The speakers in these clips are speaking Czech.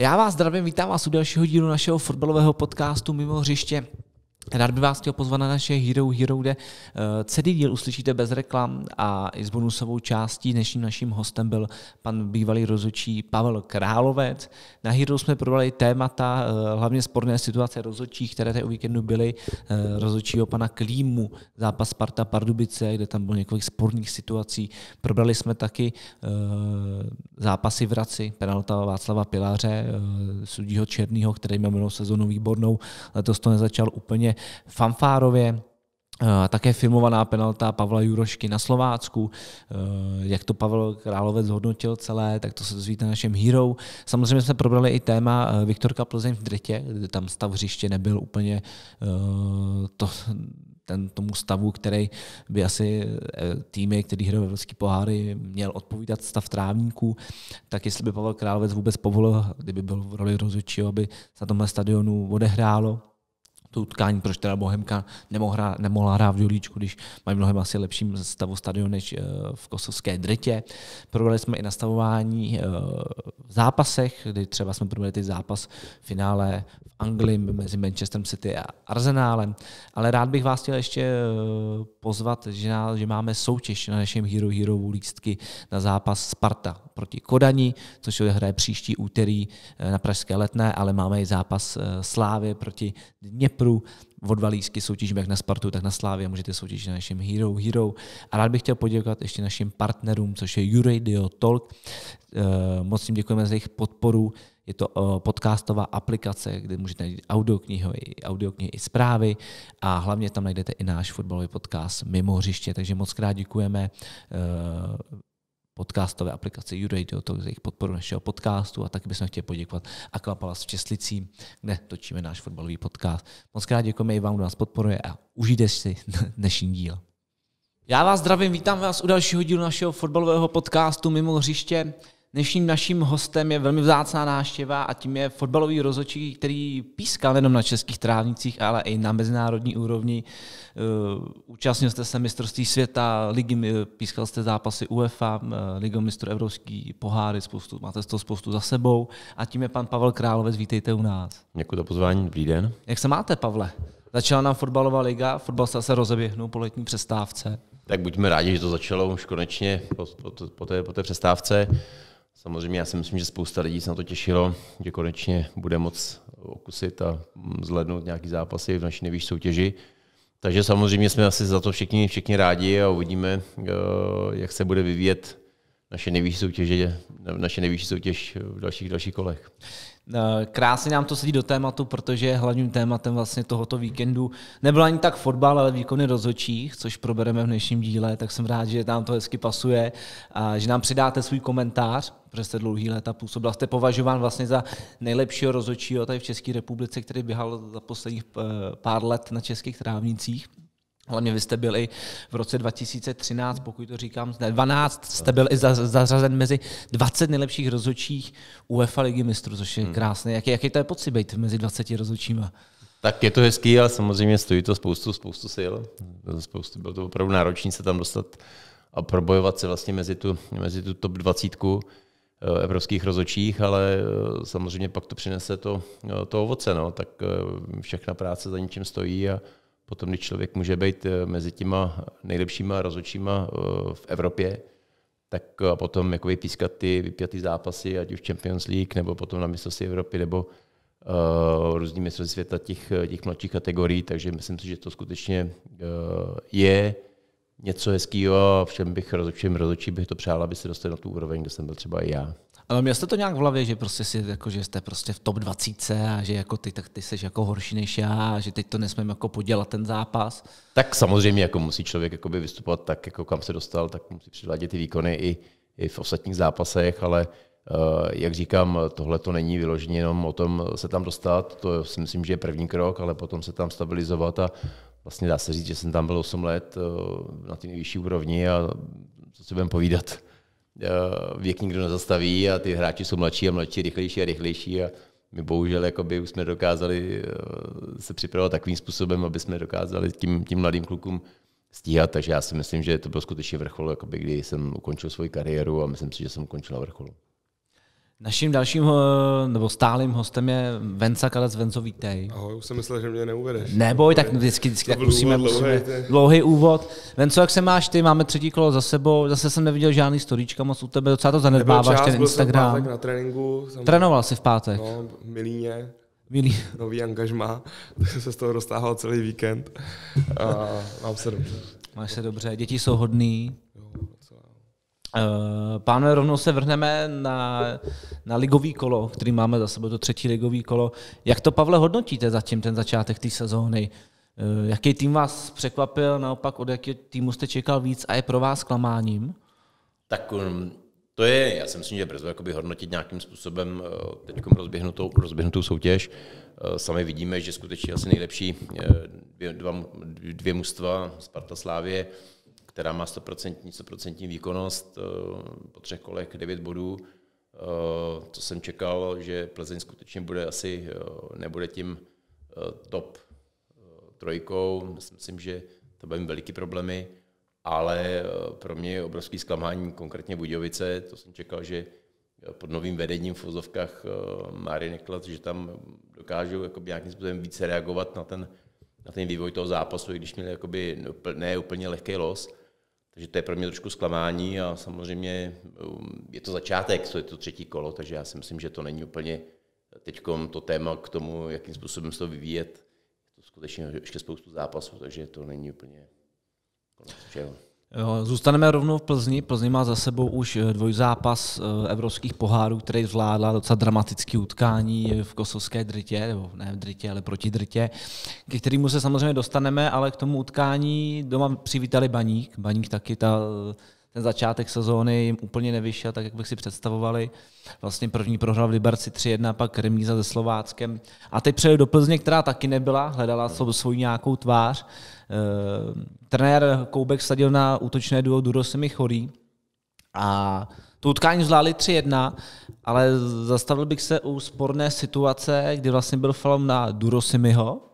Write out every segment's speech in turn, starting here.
Já vás zdravím, vítám vás u dalšího dílu našeho fotbalového podcastu Mimo hřiště. Rád bych vás chtěl pozvat na naše Hero Hero, kde eh, celý díl uslyšíte bez reklam a i s bonusovou částí dnešním naším hostem byl pan bývalý rozočí Pavel Královec. Na Hero jsme probali témata, eh, hlavně sporné situace rozhodčích, které tady o víkendu byly, eh, rozočího pana Klímu, zápas Sparta Pardubice, kde tam bylo několik sporných situací. Probrali jsme taky zápasy v Raci, penalta Václava Piláře, sudího Černýho, který měl minulou sezonu výbornou, letos to nezačal úplně samozřejmě fanfárově, eh, také filmovaná penalta Pavla Jurošky na Slovácku, eh, jak to Pavel Královec hodnotil celé, tak to se dozvíte na našem Hero. Samozřejmě jsme probrali i téma eh, Viktorka Plzeň v Dritě, kde tam stav hřiště nebyl úplně to, ten, tomu stavu, který by asi týmy, který hrají evropské poháry, měl odpovídat stav trávníků, tak jestli by Pavel Královec vůbec povolil, kdyby byl v roli rozhodčího, aby se na tomhle stadionu odehrálo, to utkání, proč teda Bohemka nemohla, nemohla hrát v Julíčku, když mají mnohem asi lepším stavu stadion než eh, v kosovské dretě. Probrali jsme i nastavování eh, v zápasech, kdy třeba jsme probrali ty zápas v finále v Anglii mezi Manchesterem City a Arsenálem, ale rád bych vás chtěl ještě eh, pozvat, že, že máme soutěž na našem Hero Hero lístky na zápas Sparta proti Kodani, což se hraje příští úterý eh, na Pražské letné, ale máme i zápas eh, Slávy proti Dněpru. O dva lístky soutěžíme jak na Spartu, tak na Slávě. Můžete soutěžit na našem Hero Hero. A rád bych chtěl poděkovat ještě našim partnerům, což je Uradio Talk. Eh, moc jim děkujeme za jejich podporu je to eh, podcastová aplikace, kde můžete najít audioknihy, audioknihy i zprávy a hlavně tam najdete i náš fotbalový podcast mimo hřiště, takže moc krát děkujeme eh, podcastové aplikace Uradio, to za jejich podporu našeho podcastu a taky bychom chtěli poděkovat Aquapalas v Česlicí, kde točíme náš fotbalový podcast. Moc krát děkujeme i vám, kdo nás podporuje a užijte si dnešní díl. Já vás zdravím, vítám vás u dalšího dílu našeho fotbalového podcastu Mimo hřiště. Dnešním naším hostem je velmi vzácná náštěva a tím je fotbalový rozočí, který pískal nejenom na českých trávnicích, ale i na mezinárodní úrovni. Eh, účastnil jste se mistrovství světa, ligy, eh, pískal jste zápasy UEFA, eh, Ligo mistrů evropský poháry, spoustu, máte z toho spoustu za sebou. A tím je pan Pavel Královec, vítejte u nás. Děkuji za pozvání, dobrý den. Jak se máte, Pavle? Začala nám fotbalová liga, fotbal se zase rozeběhnul po letní přestávce. Tak buďme rádi, že to začalo už konečně po, po, po, té, po té přestávce. Samozřejmě já si myslím, že spousta lidí se na to těšilo, že konečně bude moc okusit a mm, zhlednout nějaký zápasy v naší nejvyšší soutěži. Takže samozřejmě jsme asi za to všichni, všichni rádi a uvidíme, eh, jak se bude vyvíjet naše nejvyšší soutěže, naše nejvyšší soutěž v dalších dalších kolech. Eh, krásně nám to sedí do tématu, protože hlavním tématem vlastně tohoto víkendu nebyl ani tak fotbal, ale výkony rozhodčích, což probereme v dnešním díle, tak jsem rád, že nám to hezky pasuje a že nám přidáte svůj komentář, protože jste dlouhý léta působil. Jste považován vlastně za nejlepšího rozhodčího tady v České republice, který běhal za posledních eh, pár let na českých trávnicích. Hlavně vy jste byl i v roce 2013, pokud to říkám, ne, 12, jste byl i zařazen mezi 20 nejlepších rozhodčích UEFA ligy mistrů, což je hmm. krásné. Jaký, jaký to je pocit být mezi 20 rozhodčíma? Tak je to hezký, ale samozřejmě stojí to spoustu, spoustu sil. Spoustu, bylo to opravdu náročné se tam dostat a probojovat se vlastně mezi tu, mezi tu top 20 eh, evropských rozočích, ale eh, samozřejmě pak to přinese to, eh, to ovoce. No. Tak všechna práce za ničím stojí a, potom, když člověk může být eh, mezi těma nejlepšíma rozhodčíma eh, v Evropě, tak eh, a potom jako vypískat ty vypjatý zápasy, ať už Champions League, nebo potom na mistrovství Evropy, nebo uh, různý mistrovství světa těch, těch mladších kategorií, takže myslím si, že to skutečně uh, je něco hezkého a všem bych rozhodčím rozhodčím bych to přál, aby se dostal na tu úroveň, kde jsem byl třeba i já. Ale měl jste to nějak v hlavě, že prostě si, jako, že jste prostě v top 20 a že jako ty, tak ty jsi jako horší než já a že teď to nesmím jako podělat ten zápas? Tak samozřejmě jako musí člověk jakoby vystupovat tak, jako kam se dostal, tak musí předvádět ty výkony i, i v ostatních zápasech, ale eh, jak říkám, tohle to není vyloženě jenom o tom se tam dostat, to si myslím, že je první krok, ale potom se tam stabilizovat a vlastně dá se říct, že jsem tam byl 8 let eh, na té nejvyšší úrovni a co si budeme povídat. Eh, věk nikdo nezastaví a ty hráči jsou mladší a mladší, rychlejší a rychlejší a my bohužel jakoby už jsme dokázali eh, se připravovat takovým způsobem, aby jsme dokázali tím, tím mladým klukům stíhat, takže já si myslím, že to byl skutečně vrchol, jakoby, kdy jsem ukončil svoji kariéru a myslím si, že jsem ukončil na vrcholu. Naším dalším nebo stálým hostem je Venca Kalec Vencový Tej. Ahoj, už jsem myslel, že mě neuvedeš. Neboj, tak vždycky, vždycky tak musíme, úvod, musíme dlouhý, úvod. Venco, jak se máš ty? Máme třetí kolo za sebou. Zase jsem neviděl žádný storíčka moc u tebe, docela to zanedbáváš čas, ten byl Jsem pátek na tréninku. Jsem Trénoval jsi v pátek? No, Milíně. Milí. Nový angažma, tak jsem se z toho roztáhal celý víkend. A mám se dobře. Máš se dobře, děti jsou hodný. Eh, pánové, rovnou se vrhneme na, na ligový kolo, který máme za sebou, to třetí ligový kolo. Jak to, Pavle, hodnotíte zatím ten začátek té sezóny? Eh, jaký tým vás překvapil, naopak od jakého týmu jste čekal víc a je pro vás klamáním? Tak um, to je, já si myslím, že brzo jakoby hodnotit nějakým způsobem eh, teď rozběhnutou, rozběhnutou soutěž. Sami vidíme, že skutečně asi nejlepší dvě, dva, dvě mužstva, Sparta Slávě, která má 100%, 100% výkonnost, eh, po třech kolech 9 bodů. To eh, jsem čekal, že Plzeň skutečně bude asi, eh, nebude tím top trojkou. Myslím, že to bude mít veliký problémy, ale pro mě je obrovský zklamání, konkrétně Budějovice. To jsem čekal, že pod novým vedením v fozovkách Máry Neklad, že tam dokážou nějakým způsobem více reagovat na ten, na ten vývoj toho zápasu, i když měli ne úplně lehký los, takže to je pro mě trošku zklamání a samozřejmě um, je to začátek, to je to třetí kolo, takže já si myslím, že to není úplně teď to téma k tomu, jakým způsobem se to vyvíjet. Je to skutečně ještě spoustu zápasů, takže to není úplně konec všeho. Zůstaneme rovnou v Plzni. Plzni má za sebou už eh, dvojzápas eh, evropských pohárů, který zvládla docela dramatické utkání v kosovské dritě, nebo ne v dritě, ale proti dritě, ke kterému se samozřejmě dostaneme, ale k tomu utkání doma přivítali Baník. Baník taky ta, eh, ten začátek sezóny jim úplně nevyšel, tak jak bych si představovali. Vlastně první prohra v Liberci 3-1, pak remíza se Slováckem. A teď přejde do Plzně, která taky nebyla, hledala svou nějakou tvář. Eh, trenér Koubek sadil na útočné duo mi Chorý a to utkání zvládli 3-1, ale zastavil bych se u sporné situace, kdy vlastně byl film na Durosimiho,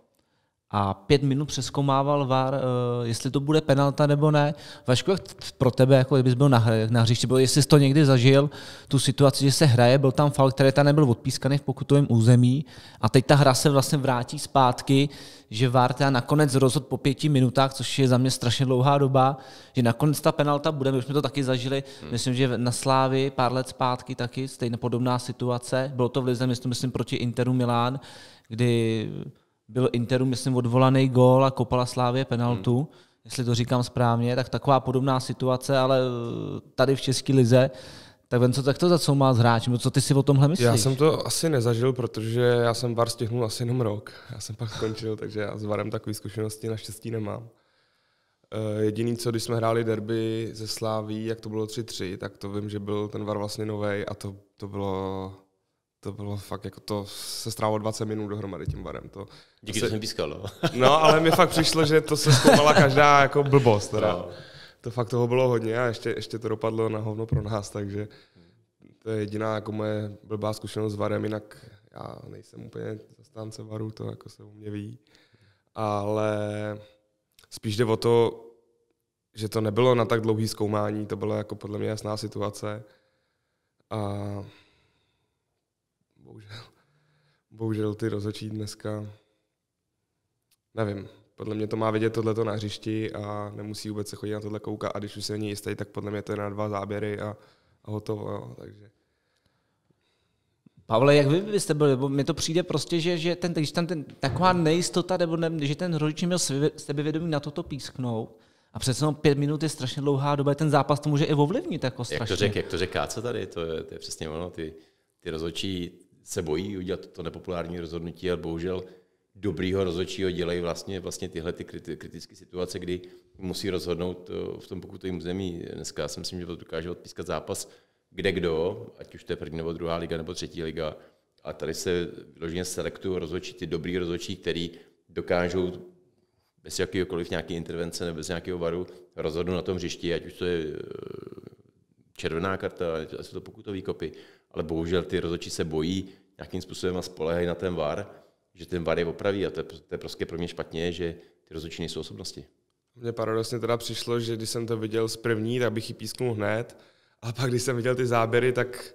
a pět minut přeskomával VAR, uh, jestli to bude penalta nebo ne. Vašku, jak pro tebe, jako kdybys byl na, hře, na hřišti, byl, jestli jsi to někdy zažil, tu situaci, že se hraje, byl tam fal, který tam nebyl odpískaný v pokutovém území a teď ta hra se vlastně vrátí zpátky, že VAR teda nakonec rozhodl po pěti minutách, což je za mě strašně dlouhá doba, že nakonec ta penalta bude, my už jsme to taky zažili, hmm. myslím, že na Slávi pár let zpátky taky stejně podobná situace, bylo to v Lize, myslím, myslím proti Interu Milán, kdy byl Interu, myslím, odvolaný gól a kopala Slávě penaltu, hmm. jestli to říkám správně, tak taková podobná situace, ale eh, tady v České lize, tak ven co tak to za co má s hráčem? No, co ty si o tomhle myslíš? Já jsem to asi nezažil, protože já jsem VAR stihnul asi jenom rok. Já jsem pak skončil, takže já s VARem takové zkušenosti naštěstí nemám. Eh, jediný, co když jsme hráli derby ze Sláví, jak to bylo 3-3, tak to vím, že byl ten VAR vlastně nový a to, to bylo to bylo fakt jako to se strávalo 20 minut dohromady tím barem. To, Díky, že jsem pískal, no. no. ale mi fakt přišlo, že to se zkoumala každá jako blbost. Teda. No. To fakt toho bylo hodně a ještě, ještě to dopadlo na hovno pro nás, takže to je jediná jako moje blbá zkušenost s varem, jinak já nejsem úplně zastánce varu, to jako se u mě ví. Ale spíš jde o to, že to nebylo na tak dlouhý zkoumání, to bylo jako podle mě jasná situace. A bohužel, bohužel ty rozočí dneska, nevím, podle mě to má vidět tohleto na hřišti a nemusí vůbec se chodit na tohle koukat a když už se není jistý, tak podle mě to je na dva záběry a, a hotovo, no, takže. Pavle, jak vy byste byli, bo mi to přijde prostě, že, že ten, když tam ten, taková nejistota, nebo ne, že ten rodič měl sebevědomí na toto písknout, a přece jenom pět minut je strašně dlouhá doba, ten zápas to může i ovlivnit jako strašně. Jak to řek, jak to tady, to je, to je přesně ono, ty, ty rozhodčí se bojí udělat to nepopulární rozhodnutí a bohužel dobrýho rozhodčího dělají vlastně, vlastně tyhle ty kritické situace, kdy musí rozhodnout eh, v tom pokutovém území. Dneska já si myslím, že to dokáže odpískat zápas kde kdo, ať už to je první nebo druhá liga nebo třetí liga. A tady se vyloženě selektují rozhodčí, ty dobrý rozhodčí, který dokážou bez jakýkoliv nějaké intervence nebo bez nějakého varu rozhodnout na tom hřišti, ať už to je eh, červená karta, ať jsou to pokutový kopy, ale bohužel ty rozhodčí se bojí, nějakým způsobem a spolehají na ten VAR, že ten VAR je opraví a to je, to je prostě pro mě špatně, že ty rozhodčí nejsou osobnosti. Mně paradoxně teda přišlo, že když jsem to viděl z první, tak bych ji písknul hned, a pak když jsem viděl ty záběry, tak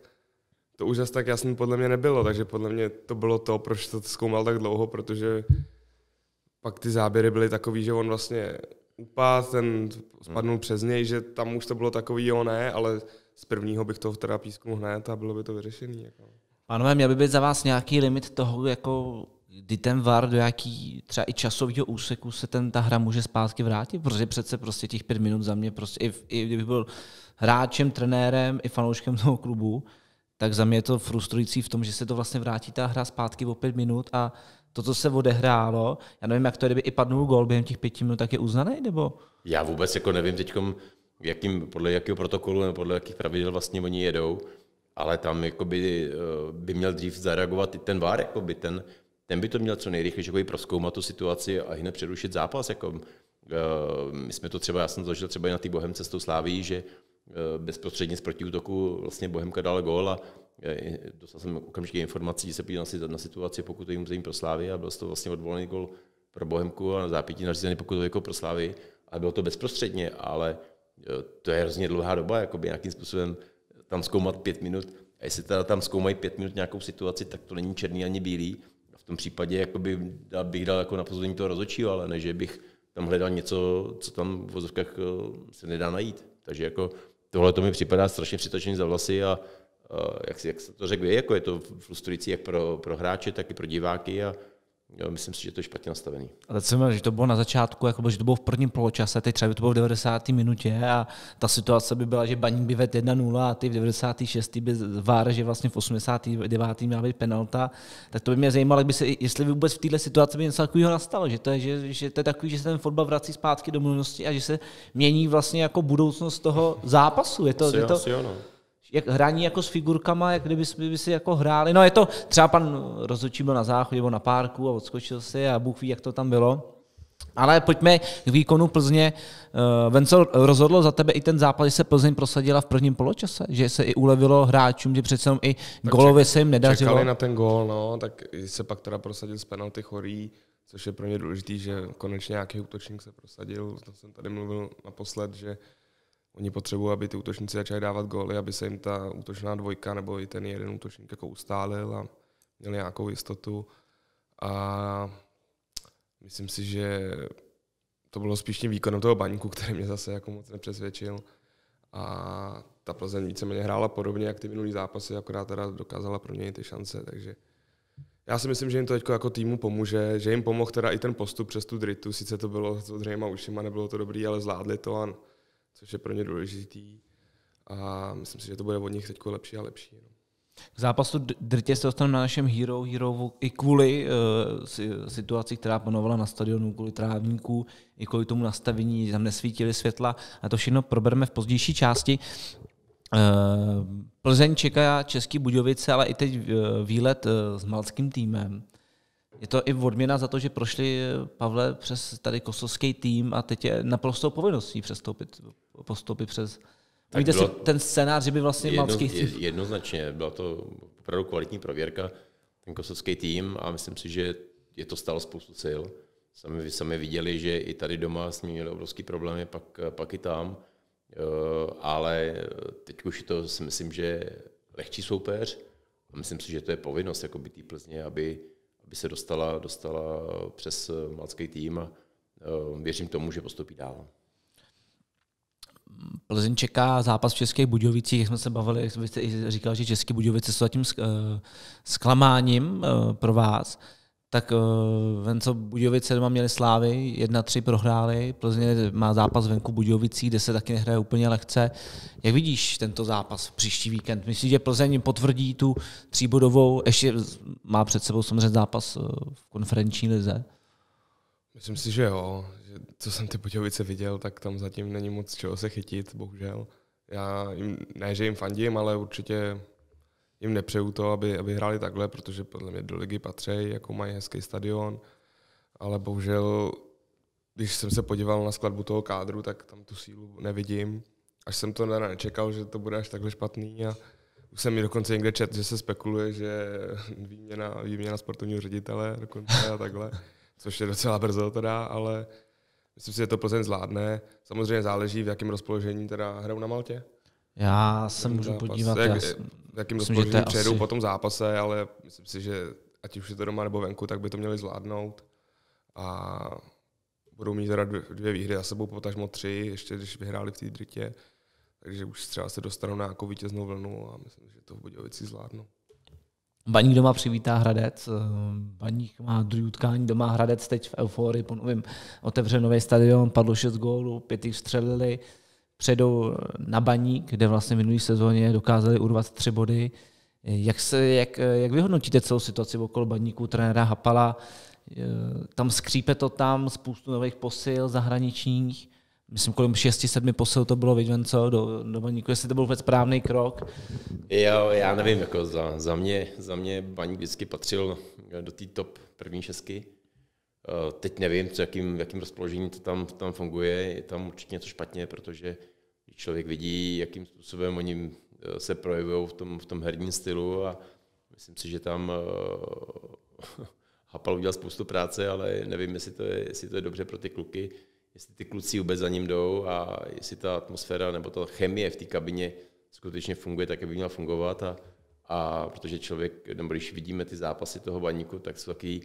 to už zase tak jasný podle mě nebylo, takže podle mě to bylo to, proč to zkoumal tak dlouho, protože pak ty záběry byly takový, že on vlastně upadl, ten spadnul hmm. přes něj, že tam už to bylo takový jo ne, ale z prvního bych toho teda písknul hned a bylo by to vyřešené. Jako. Pánové, měl by být za vás nějaký limit toho, jako kdy ten VAR do jaký třeba i časového úseku se ten, ta hra může zpátky vrátit? Protože přece prostě těch pět minut za mě, prostě i, i kdybych byl hráčem, trenérem i fanouškem toho klubu, tak za mě je to frustrující v tom, že se to vlastně vrátí ta hra zpátky o pět minut a to, co se odehrálo, já nevím, jak to je, kdyby i padnul gol během těch pěti minut, tak je uznaný, nebo? Já vůbec jako nevím teďkom, jakým, podle jakého protokolu nebo podle jakých pravidel vlastně oni jedou, ale tam jakoby, eh, by měl dřív zareagovat i ten VAR, jakoby ten, ten by to měl co nejrychleji jakoby proskoumat tu situaci a hned přerušit zápas. Jako, eh, my jsme to třeba, já jsem zažil třeba i na té Bohemce cestou Sláví, že eh, bezprostředně z protiútoku vlastně Bohemka dala gól a dostal jsem okamžitě informací, že se podíval na, na situaci, pokud to jim zajím pro Slávy a byl to vlastně odvolený gól pro Bohemku a na zápětí nařízený pokud to jako pro Slávy a bylo to bezprostředně, ale to je hrozně dlouhá doba, jakoby nějakým způsobem tam zkoumat pět minut. A jestli teda tam zkoumají pět minut nějakou situaci, tak to není černý ani bílý. V tom případě jakoby, bych dal jako na pozorní toho rozhodčího, ale ne, že bych tam hledal něco, co tam v vozovkách eh, se nedá najít. Takže jako tohle to mi připadá strašně přitačený za vlasy a, a eh, jak, si, jak se to řekl, je, jako je to frustrující jak pro, pro hráče, tak i pro diváky a Jo, myslím si, že to je špatně nastavený. Ale co měl, že to bylo na začátku, jako že to bylo v prvním poločase, teď třeba by to bylo v 90. minutě a ta situace by byla, že baník by ved 1-0 a ty v 96. by vár, že vlastně v 89. měla být penalta, tak to by mě zajímalo, by se, jestli by vůbec v této situaci by něco takového nastalo, že to, je, že, že to je takový, že se ten fotbal vrací zpátky do minulosti a že se mění vlastně jako budoucnost toho zápasu. Je to, asi je to, asi no jak hraní jako s figurkama, jak kdyby by si jako hráli. No je to, třeba pan eh, rozhodčí byl na záchodě, nebo na párku a odskočil si a Bůh ví, jak to tam bylo. Ale pojďme k výkonu Plzně. Eh, Venco, rozhodlo za tebe i ten zápas, že se Plzeň prosadila v prvním poločase, že se i ulevilo hráčům, že přece i golově se jim nedařilo. Čekali na ten gól, no, tak se pak teda prosadil z penalty chorý, což je pro ně důležitý, že konečně nějaký útočník se prosadil. To jsem tady mluvil naposled, že Oni potřebují, aby ty útočníci začali dávat góly, aby se jim ta útočná dvojka nebo i ten jeden útočník jako ustálil a měl nějakou jistotu. A myslím si, že to bylo spíš tím výkonem toho baňku, který mě zase jako moc nepřesvědčil. A ta Plzeň víceméně hrála podobně jak ty minulý zápasy, akorát teda dokázala pro něj ty šance, takže já si myslím, že jim to teď jako týmu pomůže, že jim pomohl teda i ten postup přes tu dritu, sice to bylo s dřejma ušima, nebylo to dobrý, ale zvládli to a což je pro ně důležitý. A myslím si, že to bude od nich teď lepší a lepší. No. K zápasu drtě se dostaneme na našem Hero Hero i kvůli uh, situaci, která panovala na stadionu, kvůli trávníku, i kvůli tomu nastavení, že tam nesvítily světla. A to všechno probereme v pozdější části. Eh, Plzeň čeká Český Budějovice, ale i teď eh, výlet s malským týmem. Je to i odměna za to, že prošli eh, Pavle přes tady kosovský tým a teď je naprosto povinností přestoupit, postoupit přes tak Víte si ten scénář, že by vlastně jedno, malský Jednoznačně, byla to opravdu kvalitní prověrka, ten kosovský tým a myslím si, že je to stalo spoustu sil. Sami, vy sami viděli, že i tady doma s ním měli obrovský problémy, pak, pak i tam, eh, ale eh, teď už to si myslím, že lehčí soupeř a myslím si, že to je povinnost jako by tý Plzně, aby by se dostala, dostala přes malcký tým a eh, věřím tomu, že postupí dál. Plzeň čeká zápas v Českých Budějovicích, jak jsme se bavili, jak jste říkal, že České Budějovice jsou zatím eh, zklamáním eh, pro vás tak uh, Venco Budějovice doma měli slávy, 1-3 prohráli, Plzně má zápas venku Budějovicí, kde se taky nehraje úplně lehce. Jak vidíš tento zápas příští víkend? Myslíš, že Plzeň potvrdí tu tříbodovou, ještě má před sebou samozřejmě zápas eh, v konferenční lize? Myslím si, že jo. Co jsem ty Budějovice viděl, tak tam zatím není moc čeho se chytit, bohužel. Já jim, ne, že jim fandím, ale určitě jim nepřeju to, aby, aby hráli takhle, protože podle mě do ligy patří, jako mají hezký stadion, ale bohužel, když jsem se podíval na skladbu toho kádru, tak tam tu sílu nevidím. Až jsem to nečekal, že to bude až takhle špatný a už jsem mi dokonce někde četl, že se spekuluje, že výměna, výměna sportovního ředitele dokonce a takhle, což je docela brzo teda, ale myslím si, že to Plzeň zvládne. Samozřejmě záleží, v jakém rozpoložení teda hrajou na Maltě. Já se můžu zápas. podívat. Jak, já, jakým myslím, že to je přejedou asi... po tom zápase, ale myslím si, že ať už je to doma nebo venku, tak by to měli zvládnout. A budou mít teda dvě, dvě výhry za sebou, potažmo tři, ještě když vyhráli v té dritě. Takže už třeba se dostanou na jako vítěznou vlnu a myslím, že to v Budějovici zvládnou. Baník doma přivítá Hradec. Eh, Baník má druhý utkání doma. Hradec teď v euforii po novém otevře nový stadion. Padlo šest gólů, pět jich střelili přejdou na baník, kde vlastně v minulý sezóně dokázali urvat tři body. Jak, se, jak, jak vyhodnotíte celou situaci okolo baníku trenéra Hapala? Tam skřípe to tam, spoustu nových posil zahraničních. Myslím, kolem 6-7 posil to bylo co, do, do baníku, jestli to byl vůbec správný krok. Jo, já nevím, jako za, za, mě, za mě baník vždycky patřil eh, do té top první šestky. Eh, teď nevím, co, jakým, v jakém rozpoložení to tam, tam funguje. Je tam určitě něco špatně, protože člověk vidí, jakým způsobem oni eh, se projevují v tom, v tom herním stylu a myslím si, že tam uh, Hapal udělal spoustu práce, ale nevím, jestli to, je, jestli to je dobře pro ty kluky, jestli ty kluci vůbec za ním jdou a jestli ta atmosféra nebo ta chemie v té kabině skutečně funguje tak, jak by měla fungovat a, a protože člověk, nebo když vidíme ty zápasy toho baníku, tak jsou takový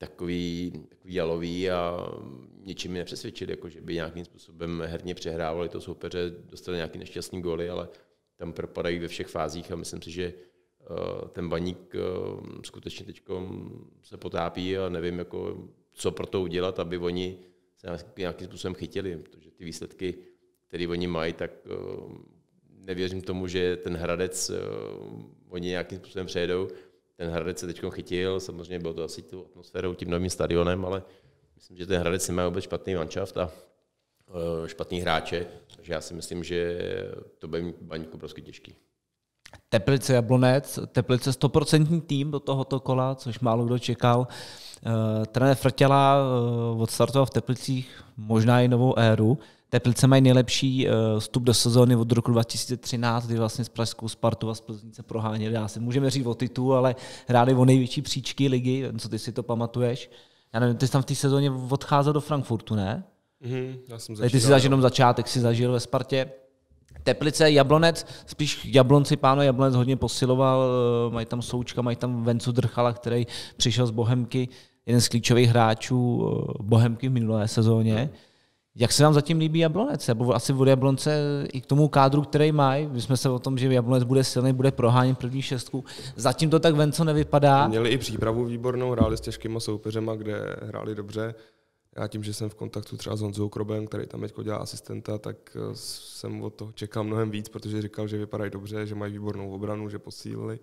takový, takový jalový a ničím mi nepřesvědčili, jako že by nějakým způsobem herně přehrávali to soupeře, dostali nějaký nešťastný góly, ale tam propadají ve všech fázích a myslím si, že eh, ten baník eh, skutečně teď se potápí a nevím, jako, co pro to udělat, aby oni se nějakým způsobem chytili, protože ty výsledky, které oni mají, tak eh, nevěřím tomu, že ten Hradec oni nějakým způsobem přejedou ten Hradec se teď chytil, samozřejmě bylo to asi tu atmosférou, tím novým stadionem, ale myslím, že ten Hradec nemá vůbec špatný manšaft a eh, špatný hráče, takže já si myslím, že to bude mít baňku prostě těžký. Teplice Jablonec, Teplice 100% tým do tohoto kola, což málo kdo čekal. Eh, trenér Frtěla eh, odstartoval v Teplicích možná i novou éru. Teplice mají nejlepší eh, vstup do sezóny od roku 2013, kdy vlastně s Pražskou Spartu a z Plznice proháněli. Já si můžeme říct o titul, ale hráli o největší příčky ligy, co ty si to pamatuješ. Já nevím, ty jsi tam v té sezóně odcházel do Frankfurtu, ne? Mm, já jsem začínal, ty jsi zažil jenom začátek, si zažil ve Spartě. Teplice, Jablonec, spíš Jablonci, páno, Jablonec hodně posiloval, eh, mají tam Součka, mají tam Vencu Drchala, který přišel z Bohemky, jeden z klíčových hráčů eh, Bohemky v minulé sezóně. Mm. Jak se vám zatím líbí Jablonec? Nebo asi bude Jablonce i k tomu kádru, který mají. My jsme se o tom, že Jablonec bude silný, bude prohánět první šestku. Zatím to tak venco nevypadá. Měli i přípravu výbornou, hráli s těžkými soupeřema, kde hráli dobře. Já tím, že jsem v kontaktu třeba s Honzou Krobem, který tam teď dělá asistenta, tak eh, jsem od toho čekal mnohem víc, protože říkal, že vypadají dobře, že mají výbornou obranu, že posílili.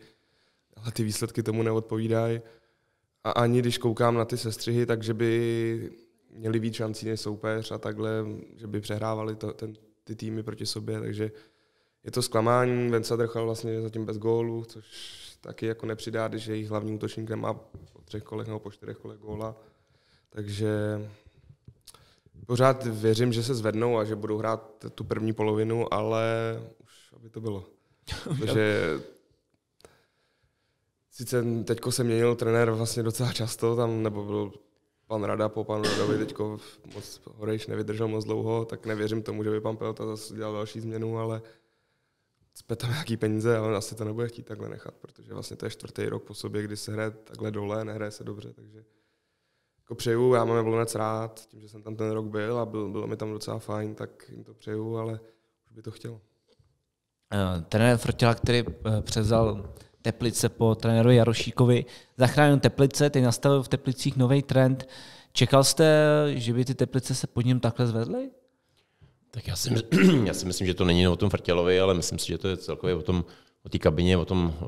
Ale ty výsledky tomu neodpovídají. A ani když koukám na ty sestřihy, takže by měli víc šancí než soupeř a takhle, že by přehrávali to, ten, ty týmy proti sobě, takže je to zklamání. Venca Drchal vlastně zatím bez gólu, což taky jako nepřidá, když jejich hlavní útočník a po třech kolech nebo po čtyřech kolech góla. Takže pořád věřím, že se zvednou a že budou hrát tu první polovinu, ale už aby to bylo. Takže sice teďko se měnil trenér vlastně docela často, tam nebo byl pan Rada po panu Radovi teď moc horejš nevydržel moc dlouho, tak nevěřím tomu, že by pan Pelta zase dělal další změnu, ale zpět tam nějaký peníze, ale asi to nebude chtít takhle nechat, protože vlastně to je čtvrtý rok po sobě, kdy se hraje takhle dole, nehraje se dobře, takže jako přeju, já mám Jablonec rád, tím, že jsem tam ten rok byl a byl, bylo mi tam docela fajn, tak jim to přeju, ale už by to chtělo. Eh, trenér Frtila, který eh, převzal Teplice po trenéru Jarošíkovi. Zachránil Teplice, teď nastavil v Teplicích nový trend. Čekal jste, že by ty Teplice se pod ním takhle zvedly? Tak já si, já si myslím, že to není o tom Frtělovi, ale myslím si, že to je celkově o tom, o té kabině, o tom, eh,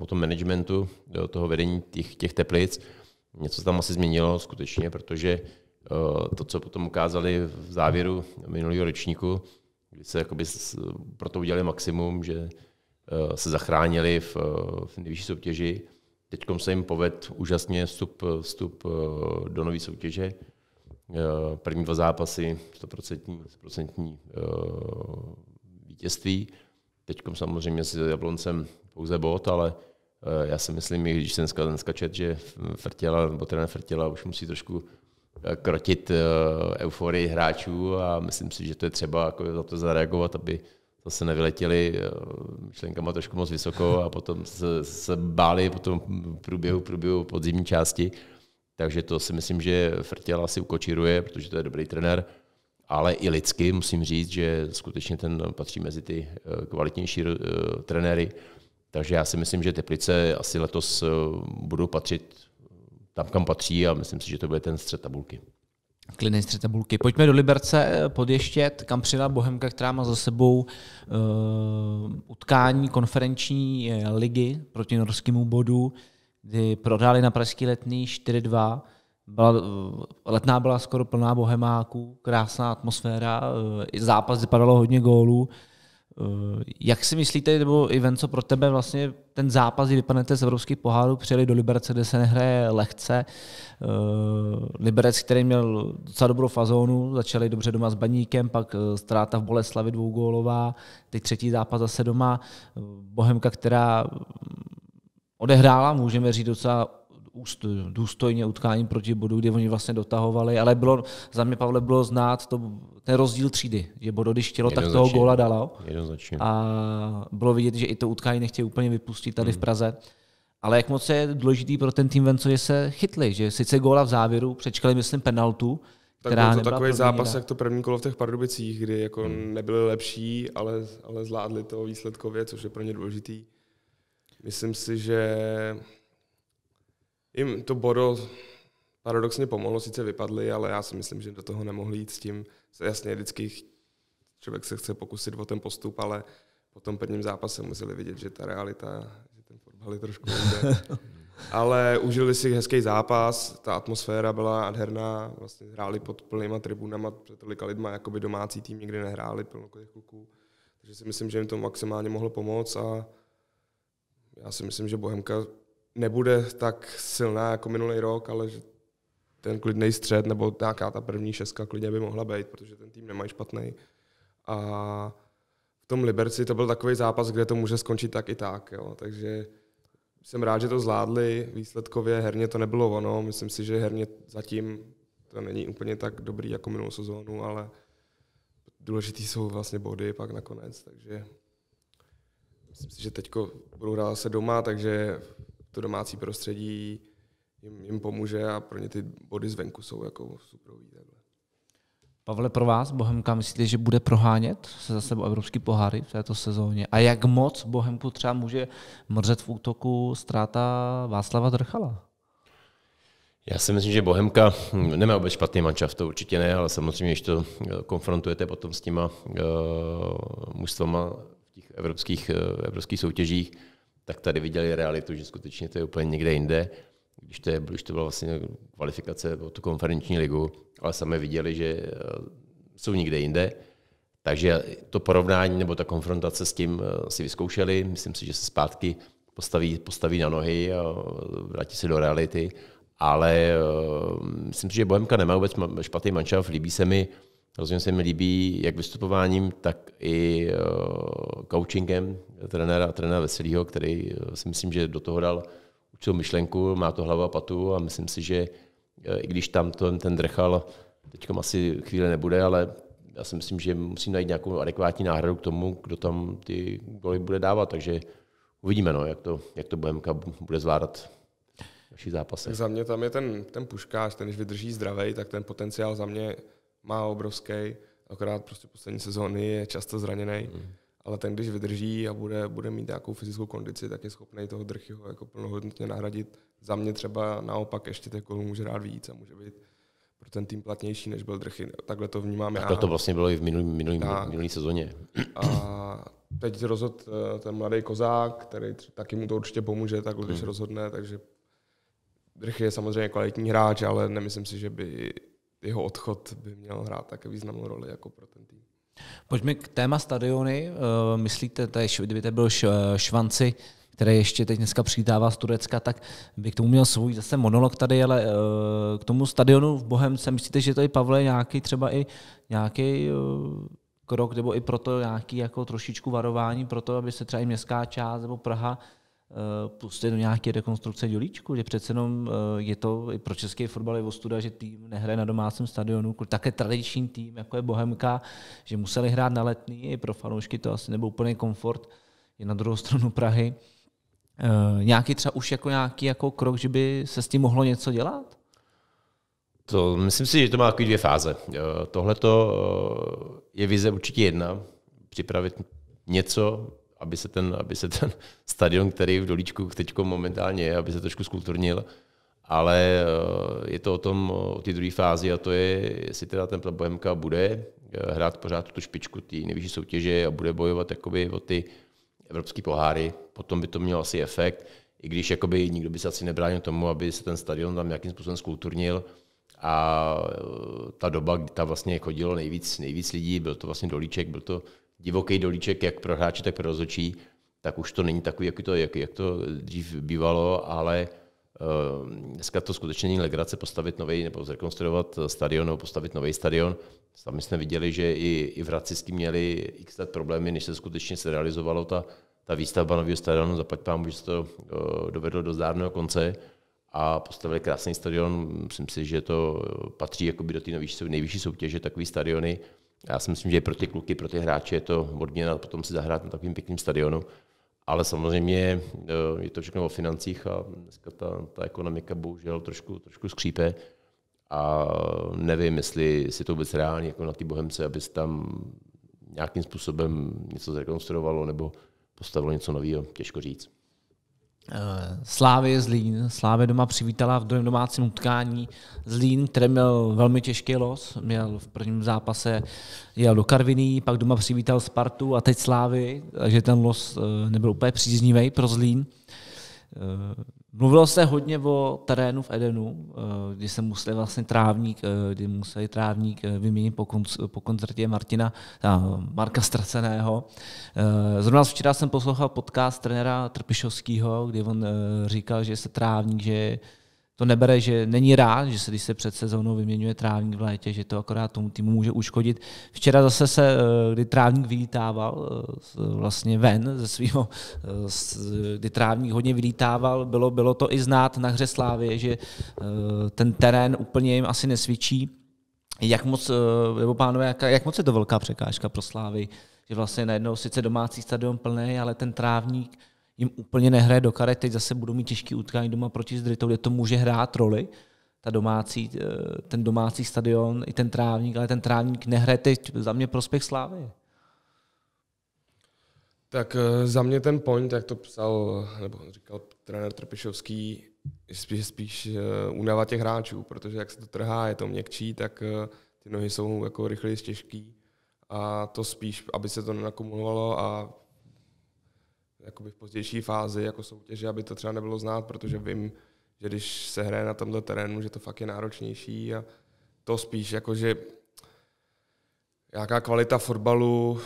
o tom managementu, o toho vedení těch, těch teplic. Něco se tam asi změnilo skutečně, protože eh, to, co potom ukázali v závěru minulého ročníku, kdy se pro proto udělali maximum, že Eh, se zachránili v, v nejvyšší soutěži. Teď se jim poved úžasně vstup, vstup eh, do nové soutěže. Eh, první dva zápasy 100%, 100% vítězství. Teď samozřejmě s Jabloncem pouze bod, ale já si myslím, že když jsem dneska čet, že Frtěla, nebo trenér Frtěla už musí trošku krotit euforii hráčů a myslím si, že to je třeba jako za to zareagovat, aby zase se nevyletěli eh, myšlenkama trošku moc vysoko a potom se, se báli potom průběhu, průběhu podzimní části. Takže to si myslím, že Frtěl asi ukočíruje, protože to je dobrý trenér. Ale i lidsky musím říct, že skutečně ten patří mezi ty eh, kvalitnější eh, trenéry. Takže já si myslím, že Teplice asi letos budou patřit tam, kam patří a myslím si, že to bude ten střed tabulky klidný střed tabulky. Pojďme do Liberce eh, pod ještět, kam přijela Bohemka, která má za sebou uh, utkání konferenční eh, ligy proti norskému bodu, kdy prohráli na pražský letný 4-2. Byla, letná byla skoro plná bohemáků, krásná atmosféra, zápas vypadalo hodně gólů. Eh, jak si myslíte, nebo Ivan, co pro tebe vlastně ten zápas, kdy vypadnete z evropských pohádů, přijeli do Liberce, kde se nehraje lehce. Eh, Liberec, který měl docela dobrou fazónu, začali dobře doma s Baníkem, pak eh, ztráta v Boleslavi dvougólová, teď třetí zápas zase doma. Bohemka, která odehrála, můžeme říct, docela důstojně utkání proti bodu, kde oni vlastně dotahovali, ale bylo, za mě Pavle bylo znát to ten rozdíl třídy, že bodo chtělo, tak toho góla dalo. A bylo vidět, že i to utkání nechtějí úplně vypustit tady mm. v hmm. Praze. Ale jak moc je důležitý pro ten tým Venco, že se chytli, že sice góla v závěru, přečkali, myslím, penaltu, tak která byl to takový zápas, jak to první kolo v těch Pardubicích, kdy jako hmm. nebyli lepší, ale, ale zvládli to výsledkově, což je pro ně důležitý. Myslím si, že jim to Bodo paradoxně pomohlo, sice vypadli, ale já si myslím, že do toho nemohli jít s tím, se jasně vždycky člověk se chce pokusit o ten postup, ale po tom prvním zápase museli vidět, že ta realita, že ten fotbal je trošku jinde. ale užili si hezký zápas, ta atmosféra byla nádherná, vlastně hráli pod plnýma tribunama před tolika lidma, jako by domácí tým nikdy nehráli plno těch kluků. Takže si myslím, že jim to maximálně mohlo pomoct a já si myslím, že Bohemka nebude tak silná jako minulý rok, ale že ten klidný střed nebo nějaká ta první šestka klidně by mohla být, protože ten tým nemají špatný. A v tom Liberci to byl takový zápas, kde to může skončit tak i tak. Jo. Takže jsem rád, že to zvládli. Výsledkově herně to nebylo ono. Myslím si, že herně zatím to není úplně tak dobrý jako minulou sezónu, ale důležitý jsou vlastně body pak nakonec, takže myslím si, že teď budou hrát se doma, takže to domácí prostředí jim, jim pomůže a pro ně ty body zvenku jsou jako super Takhle. Pavle, pro vás Bohemka myslíte, že bude prohánět se za sebou evropský poháry v této sezóně? A jak moc Bohemku třeba může mrzet v útoku ztráta Václava Drchala? Já si myslím, že Bohemka nemá vůbec špatný mančaft, to určitě ne, ale samozřejmě, když to eh, konfrontujete potom s těma uh, mužstvama v těch evropských, uh, evropských soutěžích, tak tady viděli realitu, že skutečně to je úplně někde jinde. Uh, když to, je, když to byla vlastně kvalifikace o tu konferenční ligu, ale sami viděli, že eh, jsou nikde jinde. Takže to porovnání nebo ta konfrontace s tím eh, si vyzkoušeli. Myslím si, že se zpátky postaví, postaví na nohy a vrátí se do reality. Ale eh, myslím si, že Bohemka nemá vůbec špatný manšaft. Líbí se mi, rozumím se mi líbí jak vystupováním, tak i coachingem trenéra, trenéra Veselýho, který si myslím, že do toho dal tu myšlenku, má to hlava a patu a myslím si, že eh, i když tam ten, ten drchal teď asi chvíli nebude, ale já si myslím, že musím najít nějakou adekvátní náhradu k tomu, kdo tam ty goly bude dávat, takže uvidíme, no, jak, to, jak to Bohemka bude zvládat další zápasy. za mě tam je ten, ten puškář, ten když vydrží zdravý, tak ten potenciál za mě má obrovský, akorát prostě poslední sezóny je často zraněný. Mm ale ten, když vydrží a bude, bude mít nějakou fyzickou kondici, tak je schopný toho Drchyho jako plnohodnotně nahradit. Za mě třeba naopak ještě ten gólů může rád víc a může být pro ten tým platnější, než byl Drchy. Takhle to vnímám tak já. to vlastně bylo i v minulý, minulý, minulý sezóně. A teď rozhod eh, ten mladý kozák, který taky mu to určitě pomůže, takhle když hmm. rozhodne, takže Drchy je samozřejmě kvalitní hráč, ale nemyslím si, že by jeho odchod by měl hrát také významnou roli jako pro ten tým. Pojďme k téma stadiony. Eh, myslíte, tady, kdyby to byl eh, Švanci, který ještě teď dneska přítává z Turecka, tak by k tomu měl svůj zase monolog tady, ale eh, k tomu stadionu v Bohemce, myslíte, že to je Pavle nějaký třeba i nějaký krok, nebo i proto nějaký jako trošičku varování pro to, aby se třeba i městská část nebo Praha Eh, pustit prostě do nějaké rekonstrukce dělíčku, že přece jenom eh, je to i pro český fotbal je ostuda, že tým nehraje na domácím stadionu, také tradiční tým, jako je Bohemka, že museli hrát na letný, i pro fanoušky to asi nebyl úplný komfort, je na druhou stranu Prahy. Eh, nějaký třeba už jako nějaký jako krok, že by se s tím mohlo něco dělat? To, myslím si, že to má takové dvě fáze. Tohle je vize určitě jedna, připravit něco, aby se ten, aby se ten stadion, který v Dolíčku teď momentálně je, aby se trošku skulturnil. Ale eh, je to o tom, o té druhé fázi a to je, jestli teda ten Bohemka bude eh, hrát pořád tu špičku té nejvyšší soutěže a bude bojovat jakoby o ty evropské poháry, potom by to mělo asi efekt, i když jakoby nikdo by se asi nebránil tomu, aby se ten stadion tam nějakým způsobem skulturnil a eh, ta doba, kdy tam vlastně chodilo nejvíc, nejvíc lidí, byl to vlastně dolíček, byl to divoký dolíček, jak pro hráče, tak pro rozhodčí, tak už to není takový, jak to, jak, jak to dřív bývalo, ale eh, Dneska to skutečně není legrace postavit nový nebo zrekonstruovat stadion nebo postavit nový stadion. Sami jsme viděli, že i, i v Racisky měli x let problémy, než se skutečně se realizovalo ta, ta výstavba nového stadionu. Zaplať pán, že se to eh, dovedlo do zdárného konce a postavili krásný stadion. Myslím si, že to eh, patří jakoby do té nejvyšší soutěže, takový stadiony. Já si myslím, že pro ty kluky, pro ty hráče je to odměna potom si zahrát na takovým pěkným stadionu. Ale samozřejmě eh, je to všechno o financích a dneska ta, ta ekonomika bohužel trošku, trošku skřípe. A nevím, jestli si to vůbec reálně jako na ty Bohemce, aby se tam nějakým způsobem něco zrekonstruovalo nebo postavilo něco nového, těžko říct. Eh, Slávě Zlín. Slávě doma přivítala v druhém domácím utkání Zlín, který měl velmi těžký los. Měl v prvním zápase jel do Karviní, pak doma přivítal Spartu a teď Slávy, takže ten los eh, nebyl úplně příznivý pro Zlín. Eh, Mluvilo se hodně o terénu v Edenu, eh, kdy se museli vlastně trávník, eh, kdy museli trávník eh, vyměnit po, konc, po koncertě Martina, Marka Straceného. Zrovna včera jsem poslouchal podcast trenéra Trpišovského, kdy on říkal, že se trávník, že to nebere, že není rád, že se, když se před sezónou vyměňuje trávník v létě, že to akorát tomu týmu může uškodit. Včera zase se, eh, kdy trávník vylítával eh, vlastně ven ze svého, eh, kdy trávník hodně vylítával, bylo, bylo to i znát na hře Slávě, že ten terén úplně jim asi nesvědčí. Jak moc, nebo pánové, jak moc je to velká překážka pro Slávy, že vlastně najednou sice domácí stadion plný, ale ten trávník jim úplně nehraje do karet, teď zase budou mít těžký utkání doma proti Zdritou, kde to může hrát roli, ta domácí, eh, ten domácí stadion, i ten trávník, ale ten trávník nehraje teď za mě prospěch Slávy. Tak eh, za mě ten point, jak to psal, nebo říkal trenér Trpišovský, je spíš, spíš eh, únava těch hráčů, protože jak se to trhá, je to měkčí, tak ty nohy jsou jako rychleji těžký a to spíš, aby se to nenakumulovalo a jakoby v pozdější fázi jako soutěže, aby to třeba nebylo znát, protože vím, že když se hraje na tomto terénu, že to fakt je náročnější a to spíš jako, že jaká kvalita fotbalu,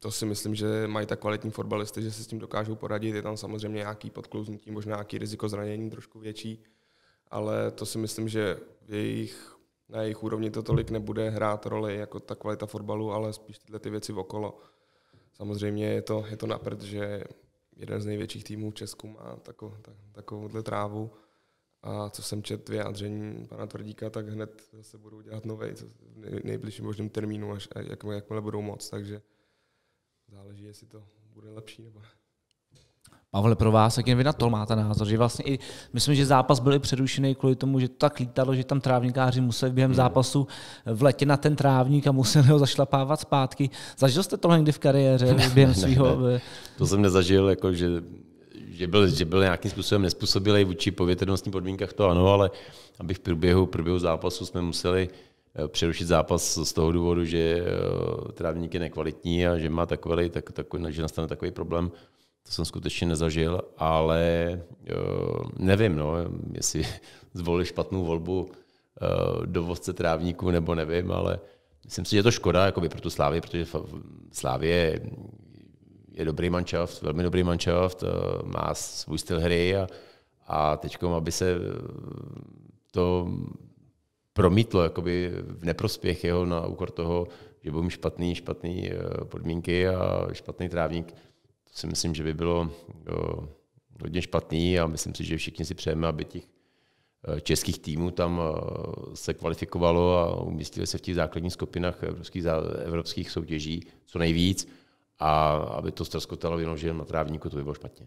to si myslím, že mají tak kvalitní fotbalisty, že se s tím dokážou poradit. Je tam samozřejmě nějaký podklouznutí, možná nějaký riziko zranění trošku větší, ale to si myslím, že v jejich, na jejich úrovni to tolik nebude hrát roli jako ta kvalita fotbalu, ale spíš tyhle ty věci okolo samozřejmě je to, je to napřed, že jeden z největších týmů v Česku má tako, tak, takovouhle trávu. A co jsem čet vyjádření pana Tvrdíka, tak hned se budou dělat nové v nejbližším možném termínu, až jak, jakmile budou moc. Takže záleží, jestli to bude lepší nebo ne. Pavle jak jen vy na to máte názor, že vlastně i, myslím, že zápas byl i přerušený kvůli tomu, že to tak lítalo, že tam trávníkáři museli během hmm. zápasu vletět na ten trávník a museli ho zašlapávat zpátky. Zažil jste to někdy v kariéře ne, během ne, svýho... Ne. To jsem nezažil, jako že že byl, že byl nějakým způsobem nespůsobilý vůči povětrnostním podmínkách, to ano, ale aby v průběhu, průběhu zápasu jsme museli eh, přerušit zápas z toho důvodu, že eh, trávník je nekvalitní a že má takový, tak, tak, že nastane takový problém, to jsem skutečně nezažil, ale eh, nevím, no, jestli zvolili špatnou volbu eh, dovozce trávníků nebo nevím, ale myslím si, že je to škoda jakoby pro tu Slávě, protože Slávě je dobrý manšaft, velmi dobrý manšaft, eh, má svůj styl hry a, a teď, aby se to promítlo jakoby v neprospěch jeho na úkor toho, že budou špatný, špatný podmínky a špatný trávník, si myslím, že by bylo eh, hodně špatný a myslím si, že všichni si přejeme, aby těch eh, českých týmů tam eh, se kvalifikovalo a umístili se v těch základních skupinách evropských, evropských soutěží co nejvíc a aby to ztroskotalo jenom, že na trávníku to by bylo špatně.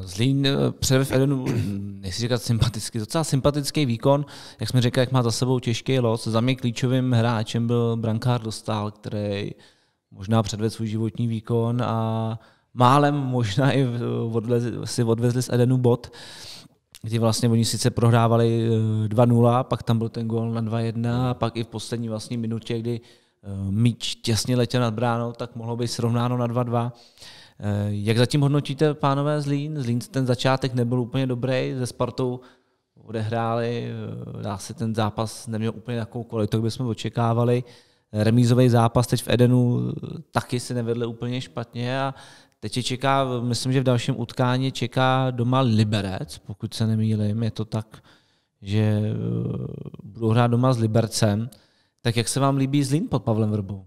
Zlín předve v Edenu, nechci říkat sympatický, docela sympatický výkon. Jak jsme řekli, jak má za sebou těžký los. Za mě klíčovým hráčem byl brankár Dostal, který možná předvedl svůj životní výkon a málem možná i odlez, si odvezli z Edenu bod, kdy vlastně oni sice prohrávali 2-0, eh, pak tam byl ten gol na 2-1, a pak i v poslední vlastní minutě, kdy eh, míč těsně letěl nad bránou, tak mohlo být srovnáno na 2-2. Eh, jak zatím hodnotíte, pánové, Zlín? Zlín ten začátek nebyl úplně dobrý, ze Spartou odehráli, dá se ten zápas neměl úplně takovou kvalitu, jak bychom očekávali remízový zápas teď v Edenu taky se nevedl úplně špatně a teď je čeká, myslím, že v dalším utkání čeká doma Liberec, pokud se nemýlím, je to tak, že eh, budou hrát doma s Libercem. Tak jak se vám líbí Zlín pod Pavlem Vrbou?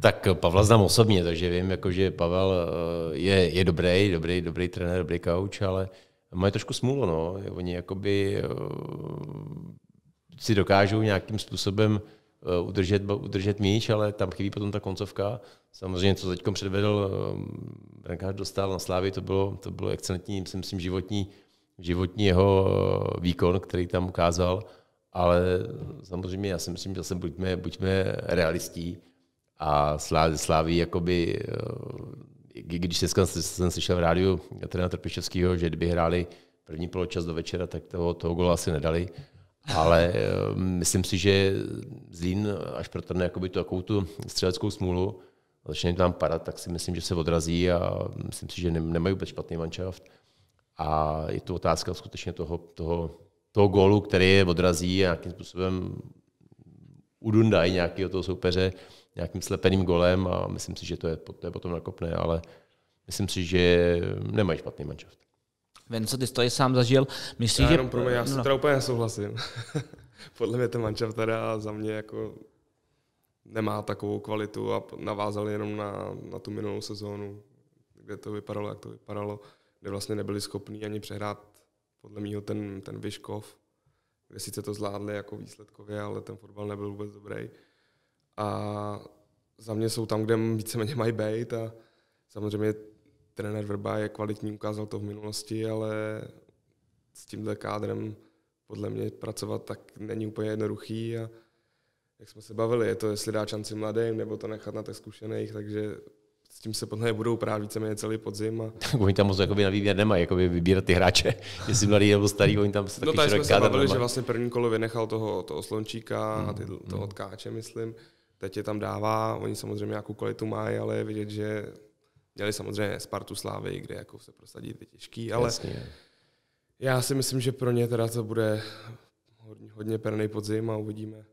Tak Pavla znám osobně, takže vím, jako, že Pavel eh, je, je dobrý, dobrý, dobrý trenér, dobrý coach, ale mají trošku smůlu. No. Oni jakoby eh, si dokážou nějakým způsobem Eh, udržet, udržet míč, ale tam chybí potom ta koncovka. Samozřejmě, co teď předvedl eh, Renkář dostal na Slávy, to bylo, to bylo excelentní, myslím, myslím životní, životní jeho eh, výkon, který tam ukázal, ale samozřejmě já si myslím, že zase buďme, buďme realistí a Slávy, Slávy jakoby, když dneska jsem slyšel v rádiu trenéra Trpišovského, že kdyby hráli první poločas do večera, tak toho, toho gola asi nedali. Ale eh, myslím si, že Zlín, až protrne jakoby tu, jakou tu střeleckou smůlu, začne tam padat, tak si myslím, že se odrazí a myslím si, že nemají vůbec špatný manšaft. A je to otázka skutečně toho, toho, toho gólu, který je odrazí a nějakým způsobem udundají nějakého toho soupeře nějakým slepeným golem a myslím si, že to je, to je potom nakopné, ale myslím si, že nemají špatný manšaft. Vence, ty jsi to sám zažil. Myslíš, já jenom, že... mě, já no. teda úplně nesouhlasím. Podle mě ten mančav teda za mě jako nemá takovou kvalitu a navázal jenom na, na tu minulou sezónu, kde to vypadalo, jak to vypadalo, kde vlastně nebyli schopni ani přehrát podle mýho ten, ten Vyškov, kde sice to zvládli jako výsledkově, ale ten fotbal nebyl vůbec dobrý. A za mě jsou tam, kde víceméně mají být a samozřejmě trenér Vrba je kvalitní, ukázal to v minulosti, ale s tímhle kádrem podle mě pracovat tak není úplně jednoduchý a jak jsme se bavili, je to, jestli dá šanci mladým, nebo to nechat na těch zkušených, takže s tím se podle mě budou právě víceméně celý podzim. A... Tak oni tam moc jakoby na výběr nemají, jakoby vybírat ty hráče, jestli mladý nebo starý, oni tam se no taky No tady jsme se bavili, že vlastně první kolo vynechal toho, toho Slončíka hmm. a mm, ty, mm. toho hmm. tkáče, myslím. Teď je tam dává, oni samozřejmě nějakou kvalitu mají, ale je vidět, že Měli samozřejmě Spartu Slávy, kde jako se prosadit je těžký, ale Jasně. já si myslím, že pro ně teda to bude hodně, hodně perný podzim a uvidíme,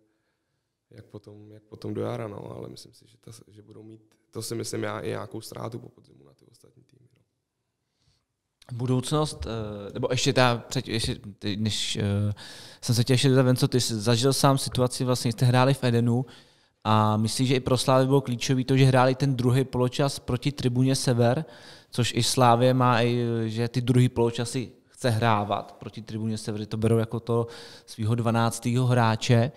jak potom, jak potom do jara, no, ale myslím si, že, ta, že budou mít, to si myslím já, i nějakou ztrátu po podzimu na ty ostatní týmy. No. Budoucnost, eh, nebo ještě ta, před, ještě, než eh, jsem se těšil, ještě co ty jsi zažil sám situaci, vlastně jste hráli v Edenu, a myslím, že i pro Slávy bylo klíčový to, že hráli ten druhý poločas proti tribuně Sever, což i Slávě má, i, že ty druhý poločasy chce hrávat proti tribuně Sever, to berou jako to svého 12. hráče.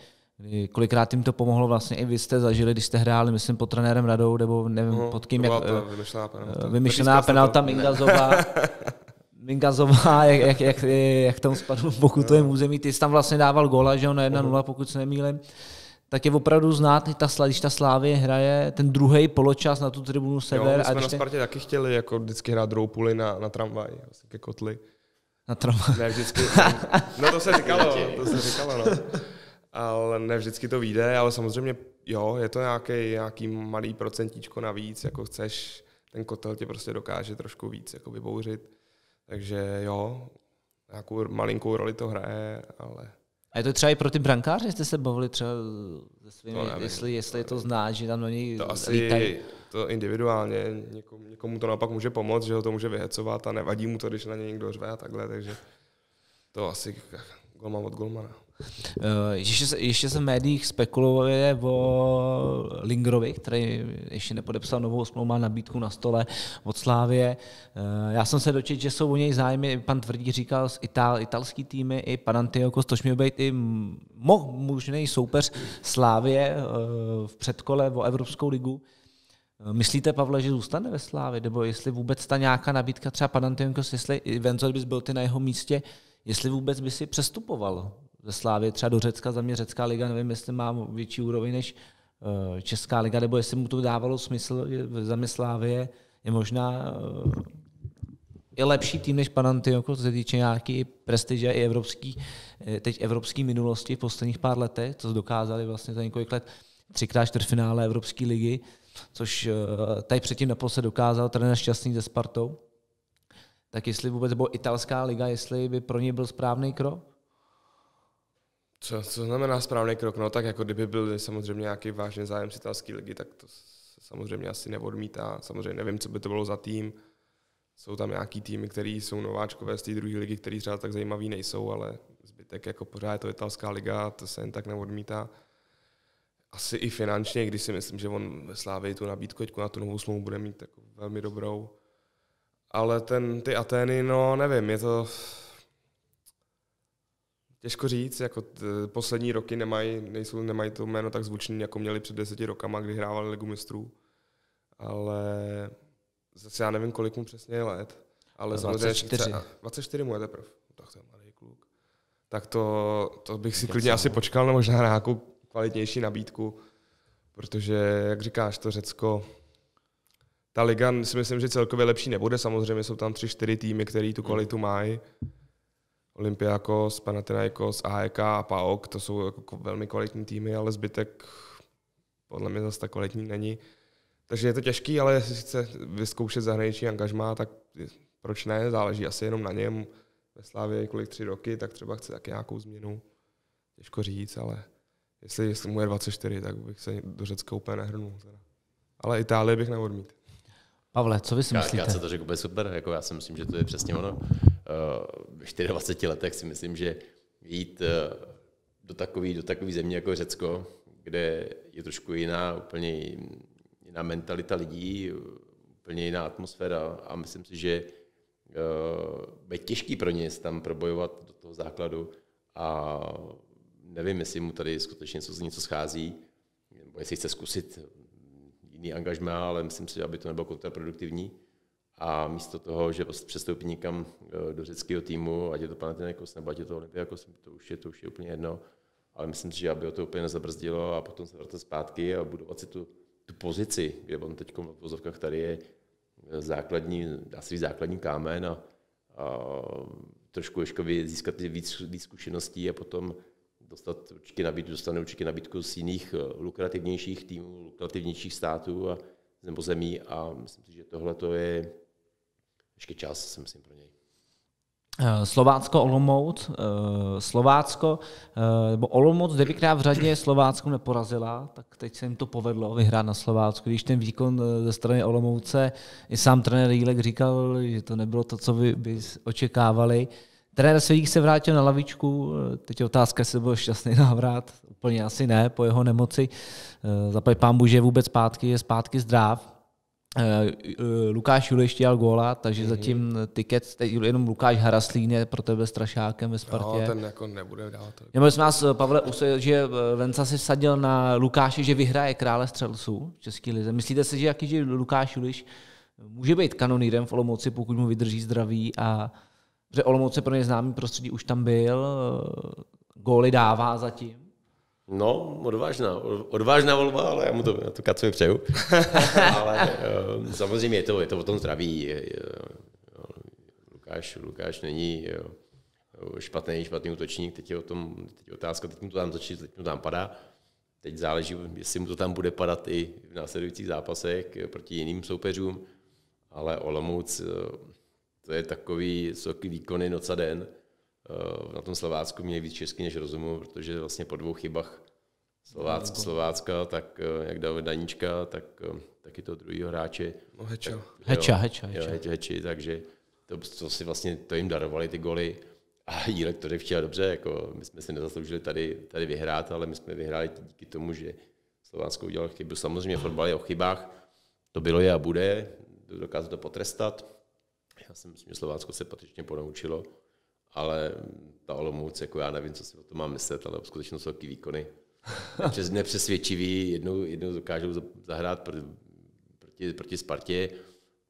Kolikrát jim to pomohlo, vlastně i vy jste zažili, když jste hráli, myslím, pod trenérem Radou, nebo nevím, no, pod kým, jak, eh, vymyšlená penalta, eh, vymyšlená penalta Mingazová, Mingazová, jak, jak, jak, jak tam spadl v pokutovém území, ty jsi tam vlastně dával gola, že jo, na 1-0, mhm. pokud se nemýlím tak je opravdu znát, ta, když ta Slávě hraje ten druhý poločas na tu tribunu sever. Jo, my jsme a na Spartě ten... taky chtěli jako vždycky hrát druhou půli na, na tramvaj, vlastně ke kotli. Na tramvaj. Ne, vždycky. no to se říkalo, no, to se říkalo, no. Ale ne vždycky to vyjde, ale samozřejmě jo, je to nějaký, nějaký malý procentíčko navíc, jako chceš, ten kotel tě prostě dokáže trošku víc jako vybouřit. Takže jo, nějakou malinkou roli to hraje, ale a je to třeba i pro ty brankáře, jste se bavili třeba se svými, jestli, jestli je to zná, že tam do něj to asi to individuálně, někomu, někomu to naopak může pomoct, že ho to může vyhecovat a nevadí mu to, když na něj někdo řve a takhle, takže to asi golman od golmana. Eh, ještě, ještě se v médiích spekuluje o Lingrovi, který ještě nepodepsal novou smlouvu, má nabídku na stole od Slávě. Eh, já jsem se dočetl, že jsou o něj zájmy, pan Tvrdí říkal, z Itál, italský týmy i Panantiokos, tož měl být i mo, možný soupeř Slávě eh, v předkole o Evropskou ligu. Myslíte, Pavle, že zůstane ve Slávě, nebo jestli vůbec ta nějaká nabídka třeba Panantiokos, jestli Venzo, bys byl ty na jeho místě, jestli vůbec by si přestupoval ze Slávy třeba do Řecka, za mě Řecká liga, nevím, jestli má větší úroveň než eh, Česká liga, nebo jestli mu to dávalo smysl, za mě Slávě je možná eh, je lepší tým než Panantiokos, co se týče nějaký prestiže i evropský, eh, teď evropský minulosti v posledních pár letech, co dokázali vlastně za několik let třikrát čtvrtfinále Evropské ligy, což tady předtím naposled dokázal trenér Šťastný ze Spartou. Tak jestli vůbec, nebo italská liga, jestli by pro ně byl správný krok? Co, co znamená správný krok? No tak jako kdyby byl samozřejmě nějaký vážný zájem z ligy, tak to se samozřejmě asi neodmítá. Samozřejmě nevím, co by to bylo za tým. Jsou tam nějaký týmy, které jsou nováčkové z té druhé ligy, které třeba tak zajímavý nejsou, ale zbytek jako pořád je to italská liga, to se jen tak neodmítá. Asi i finančně, když si myslím, že on ve Slávě tu nabídku na tu novou smlouvu bude mít jako velmi dobrou. Ale ten, ty Atény, no nevím, je to, Těžko říct, jako t, poslední roky nemají, nejsou, nemají to jméno tak zvučný, jako měli před deseti rokama, kdy hrávali Ligu mistrů. Ale zase já nevím, kolik mu přesně je let. Ale 24. No, samozřejmě, 24 mu je teprve. Tak to je mladý kluk. Tak to, to bych si klidně asi počkal, no možná na nějakou kvalitnější nabídku. Protože, jak říkáš, to Řecko, ta liga si myslím, že celkově lepší nebude. Samozřejmě jsou tam tři, čtyři týmy, které tu kvalitu mají. Hmm Olympiakos, Panathinaikos, AEK a PAOK, e to jsou jako velmi kvalitní týmy, ale zbytek podle mě zase tak kvalitní není. Takže je to těžký, ale jestli chce vyzkoušet zahraniční angažmá, tak proč ne, záleží asi jenom na něm. Ve Slávě kolik tři roky, tak třeba chce taky nějakou změnu. Těžko říct, ale jestli, jestli mu je 24, tak bych se do Řecka úplně nehrnul. Teda. Ale Itálie bych neodmít. Pavle, co vy si já, myslíte? Já se to řekl úplně super, jako já si myslím, že to je přesně ono. 24 eh, letech si myslím, že jít eh, do takové do takový země jako Řecko, kde je trošku jiná, úplně jiná mentalita lidí, úplně jiná atmosféra a myslím si, že eh, bude těžký pro ně tam probojovat do toho základu a nevím, jestli mu tady skutečně něco, něco schází, nebo jestli chce zkusit jiný angažmá, ale myslím si, aby to nebylo kontraproduktivní. A místo toho, že prostě přestoupí někam eh, do řeckého týmu, ať je to Panathinaikos nebo ať je to Olympiakos, to už je, to už je úplně jedno. Ale myslím si, že aby ho to úplně nezabrzdilo a potom se vrátil zpátky a budovat si tu, tu pozici, kde on teď v vozovkách tady je eh, základní, asi základní kámen a, a trošku ještě získat víc, víc zkušeností a potom dostat určitě nabídku, dostane určitě nabídku z jiných eh, lukrativnějších týmů, lukrativnějších států a nebo zemí a myslím si, že tohle to je ještě čas, si myslím, pro něj. Eh, Slovácko Olomouc. Eh, Slovácko, eh, nebo Olomouc devětkrát v řadě Slovácku neporazila, tak teď se jim to povedlo vyhrát na Slovácku. Když ten výkon ze strany Olomouce, i sám trenér Jílek říkal, že to nebylo to, co by, by očekávali. Trenér Svědík se vrátil na lavičku, teď je otázka, jestli byl šťastný návrat, úplně asi ne, po jeho nemoci. Zaplať pán Bůže je vůbec zpátky, je zpátky zdrav, Eh, eh, Lukáš Juliš dělal góla, takže mm-hmm. zatím tiket, teď jenom Lukáš Haraslín je pro tebe strašákem ve Spartě. No, ten jako nebude dát. Nebo jsme nás, eh, Pavle, usil, že Venca si sadil na Lukáše, že vyhraje krále střelců v České lize. Myslíte si, že jaký že Lukáš Juliš může být kanonýrem v Olomouci, pokud mu vydrží zdraví a že Olomouce pro ně známý prostředí už tam byl, góly dává zatím? No, odvážná, odvážná volba, ale já mu to, já to kacovi přeju. ale eh, samozřejmě je to, je to o tom zdraví. Lukáš, Lukáš není eh, špatný, špatný útočník, teď je o tom, teď je otázka, teď mu to tam začít, teď mu tam padá. Teď záleží, jestli mu to tam bude padat i v následujících zápasech eh, proti jiným soupeřům, ale Olomouc, to je takový vysoký výkony noc a den – Eh, na tom Slovácku měli víc česky než rozumu, protože vlastně po dvou chybách Slovácka, no. Slovácka tak eh, jak dal Daníčka, tak eh, taky to druhého hráče. No heča. Tak, heča, jo, heča, heča. Jo, heča, heči, takže to, to, si vlastně, to jim darovali ty goly. A Jílek to včera dobře, jako my jsme si nezasloužili tady, tady vyhrát, ale my jsme vyhráli díky tomu, že Slovácko udělal chybu. Samozřejmě fotbal je o chybách, to bylo je a bude, dokázal to potrestat. Já si myslím, že Slovácko se patřičně ponaučilo ale ta Olomouc, jako já nevím, co si o tom mám myslet, ale skutečně jsou taky výkony. Přes nepřesvědčivý, jednou, jednou dokážou zahrát proti, proti, proti Spartě,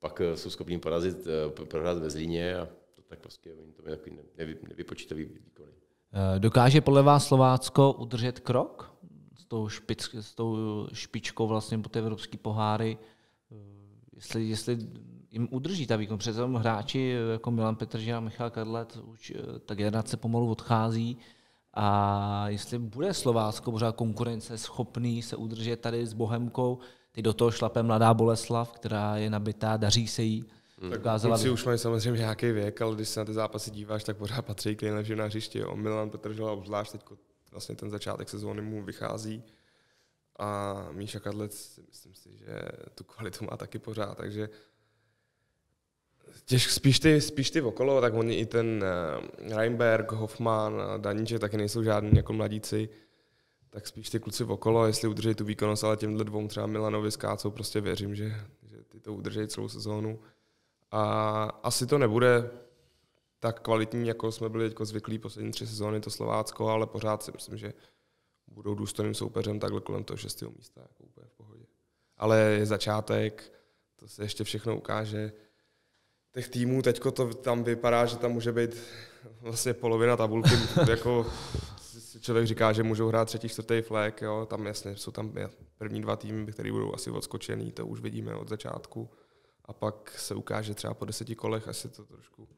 pak eh, jsou schopni porazit, eh, prohrát ve Zlíně a to tak prostě oni to takový nevy, nevypočítavý výkony. Eh, dokáže podle vás Slovácko udržet krok s tou, špic, s tou špičkou vlastně po té evropské poháry? Jestli, jestli jim udrží ta výkon. Jako přece hráči eh, jako Milan Petržina, Michal Karlet už eh, ta generace pomalu odchází. A jestli bude Slovácko pořád konkurence schopný se udržet tady s Bohemkou, ty do toho šlape mladá Boleslav, která je nabitá, daří se jí. Hmm. Tak kluci už mají samozřejmě nějaký věk, ale když se na ty zápasy díváš, tak pořád patří k nejlepším na hřiště. O Milan Petržela obzvlášť teď vlastně ten začátek sezóny mu vychází. A Míša Kadlec, myslím si, že tu kvalitu má taky pořád, takže Těž, spíš, ty, spíš ty okolo, tak oni i ten uh, Reinberg, Hoffman, eh, Daníče taky nejsou žádní jako mladíci, tak spíš ty kluci okolo, jestli udrží tu výkonnost, ale těmhle dvou třeba Milanovi skácou, prostě věřím, že, že ty to udrží celou sezónu. A asi to nebude tak kvalitní, jako jsme byli jako zvyklí poslední tři sezóny, to Slovácko, ale pořád si myslím, že budou důstojným soupeřem takhle kolem toho šestého místa, jako úplně v pohodě. Ale je začátek, to se ještě všechno ukáže těch týmů, teďko to tam vypadá, že tam může být vlastně polovina tabulky, jako člověk říká, že můžou hrát třetí, čtvrtý flag, jo, tam jasně, jsou tam první dva týmy, které budou asi odskočený, to už vidíme od začátku a pak se ukáže třeba po deseti kolech, asi to trošku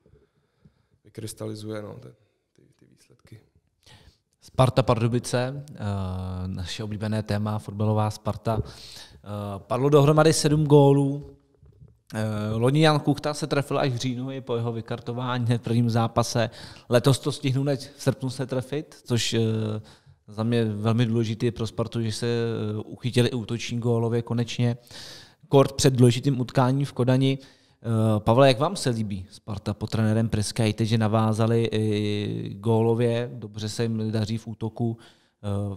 vykrystalizuje, no, ty, ty, ty výsledky. Sparta Pardubice, eh, naše oblíbené téma, fotbalová Sparta. Eh, padlo dohromady sedm gólů, Eh, loni Jan Kuchta se trefil až v říjnu i po jeho vykartování v prvním zápase. Letos to stihnu v srpnu se trefit, což eh, za mě velmi důležitý pro Spartu, že se eh, uchytili i útoční gólově konečně. Kort před důležitým utkáním v Kodani. Pavle, jak vám se líbí Sparta pod trenérem Preskajte, že navázali i gólově, dobře se jim daří v útoku,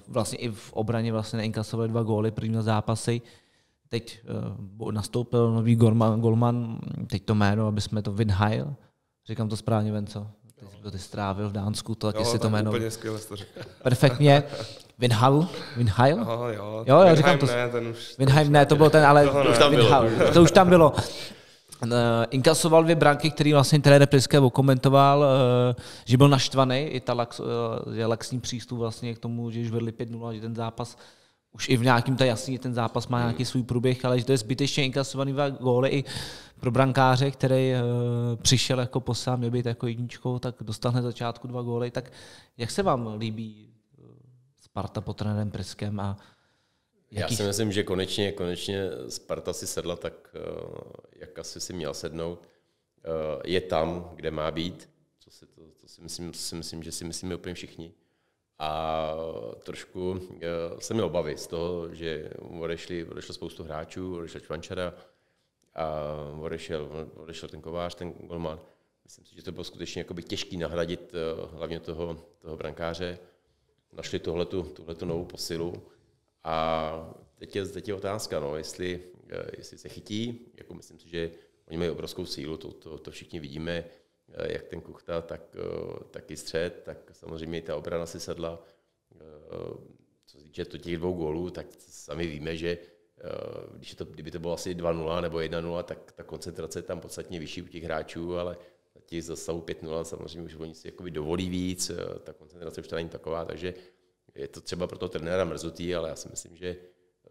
vlastně i v obraně vlastně neinkasovali dva góly první zápasy. Teď eh, nastoupil nový Golman, Golman teď to jméno, aby jsme to vynhajil. Říkám to správně, Venco. Ty jsi ty strávil v Dánsku, to taky si to jméno. Úplně skvěle to Perfektně. vinhal, vinhal. jo, jo, jo říkám to. Ne, ten už, ne, to byl ten, ale to už tam Vinhal, bylo. to už tam bylo. Eh, inkasoval dvě branky, který vlastně trenér Priské komentoval, eh, že byl naštvaný, i ta lax, laxní přístup vlastně k tomu, že už vedli 5-0 a že ten zápas už i v nějakým, ta jasně ten zápas má nějaký svůj průběh, ale že to je zbytečně inkasovaný dva góly i pro brankáře, který uh, přišel jako po měl být jako jedničkou, tak dostane začátku dva góly. Tak jak se vám líbí eh, Sparta pod trenérem Prskem a Jaký? Já si myslím, že konečně, konečně Sparta si sedla tak, eh, jak asi si měl sednout. Je tam, kde má být, co si, to, to si, myslím, si myslím, že si myslíme úplně všichni a trošku eh, se mi obavy z toho, že odešli, odešlo spoustu hráčů, odešel Čvančara a odešel, odešel ten kovář, ten golman. Myslím si, že to bylo skutečně jakoby těžký nahradit eh, hlavně toho, toho brankáře. Našli tuhletu, tuhletu novou posilu a teď je, teď je otázka, no, jestli, eh, jestli se chytí, jako myslím si, že oni mají obrovskou sílu, to, to, to všichni vidíme, Eh, jak ten Kuchta, tak, eh, tak i střed, tak samozřejmě i ta obrana si sedla. Eh, co se týče těch dvou gólů, tak sami víme, že když to, kdyby to bylo asi 2-0 nebo 1-0, tak ta koncentrace je tam podstatně vyšší u těch hráčů, ale těch zastavu 5-0 samozřejmě už oni si jakoby dovolí víc, ta koncentrace už není taková, takže je to třeba pro toho trenéra mrzutý, ale já si myslím, že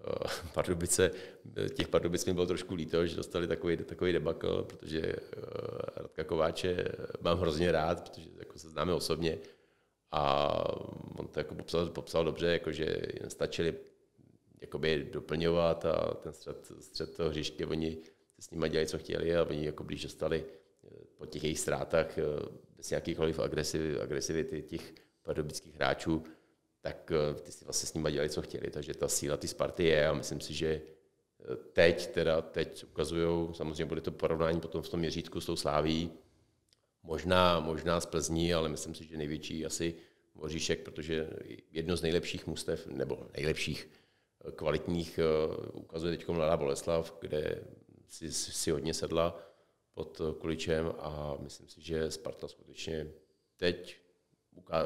Eh, Pardubice, eh, těch Pardubic mi bylo trošku líto, že dostali takový, takový debakl, protože eh, Radka Kováče mám hrozně rád, protože jako se známe osobně a on to jako popsal, popsal dobře, jako že stačili jakoby doplňovat a ten střed, střed toho hřiště, oni se s nimi dělali, co chtěli a oni jako blíž dostali po těch jejich ztrátách bez jakýchkoliv agresivity těch pardubických hráčů tak eh, ty si vlastně s nimi dělali, co chtěli. Takže ta síla ty Sparty je a myslím si, že eh, teď teda, teď ukazují, samozřejmě bude to porovnání potom v tom měřítku s tou Sláví, možná, možná z Plzní, ale myslím si, že největší asi Voříšek, protože jedno z nejlepších mustev, nebo nejlepších eh, kvalitních ukazuje teď Mladá Boleslav, kde si, si hodně sedla pod Kuličem a myslím si, že Sparta skutečně teď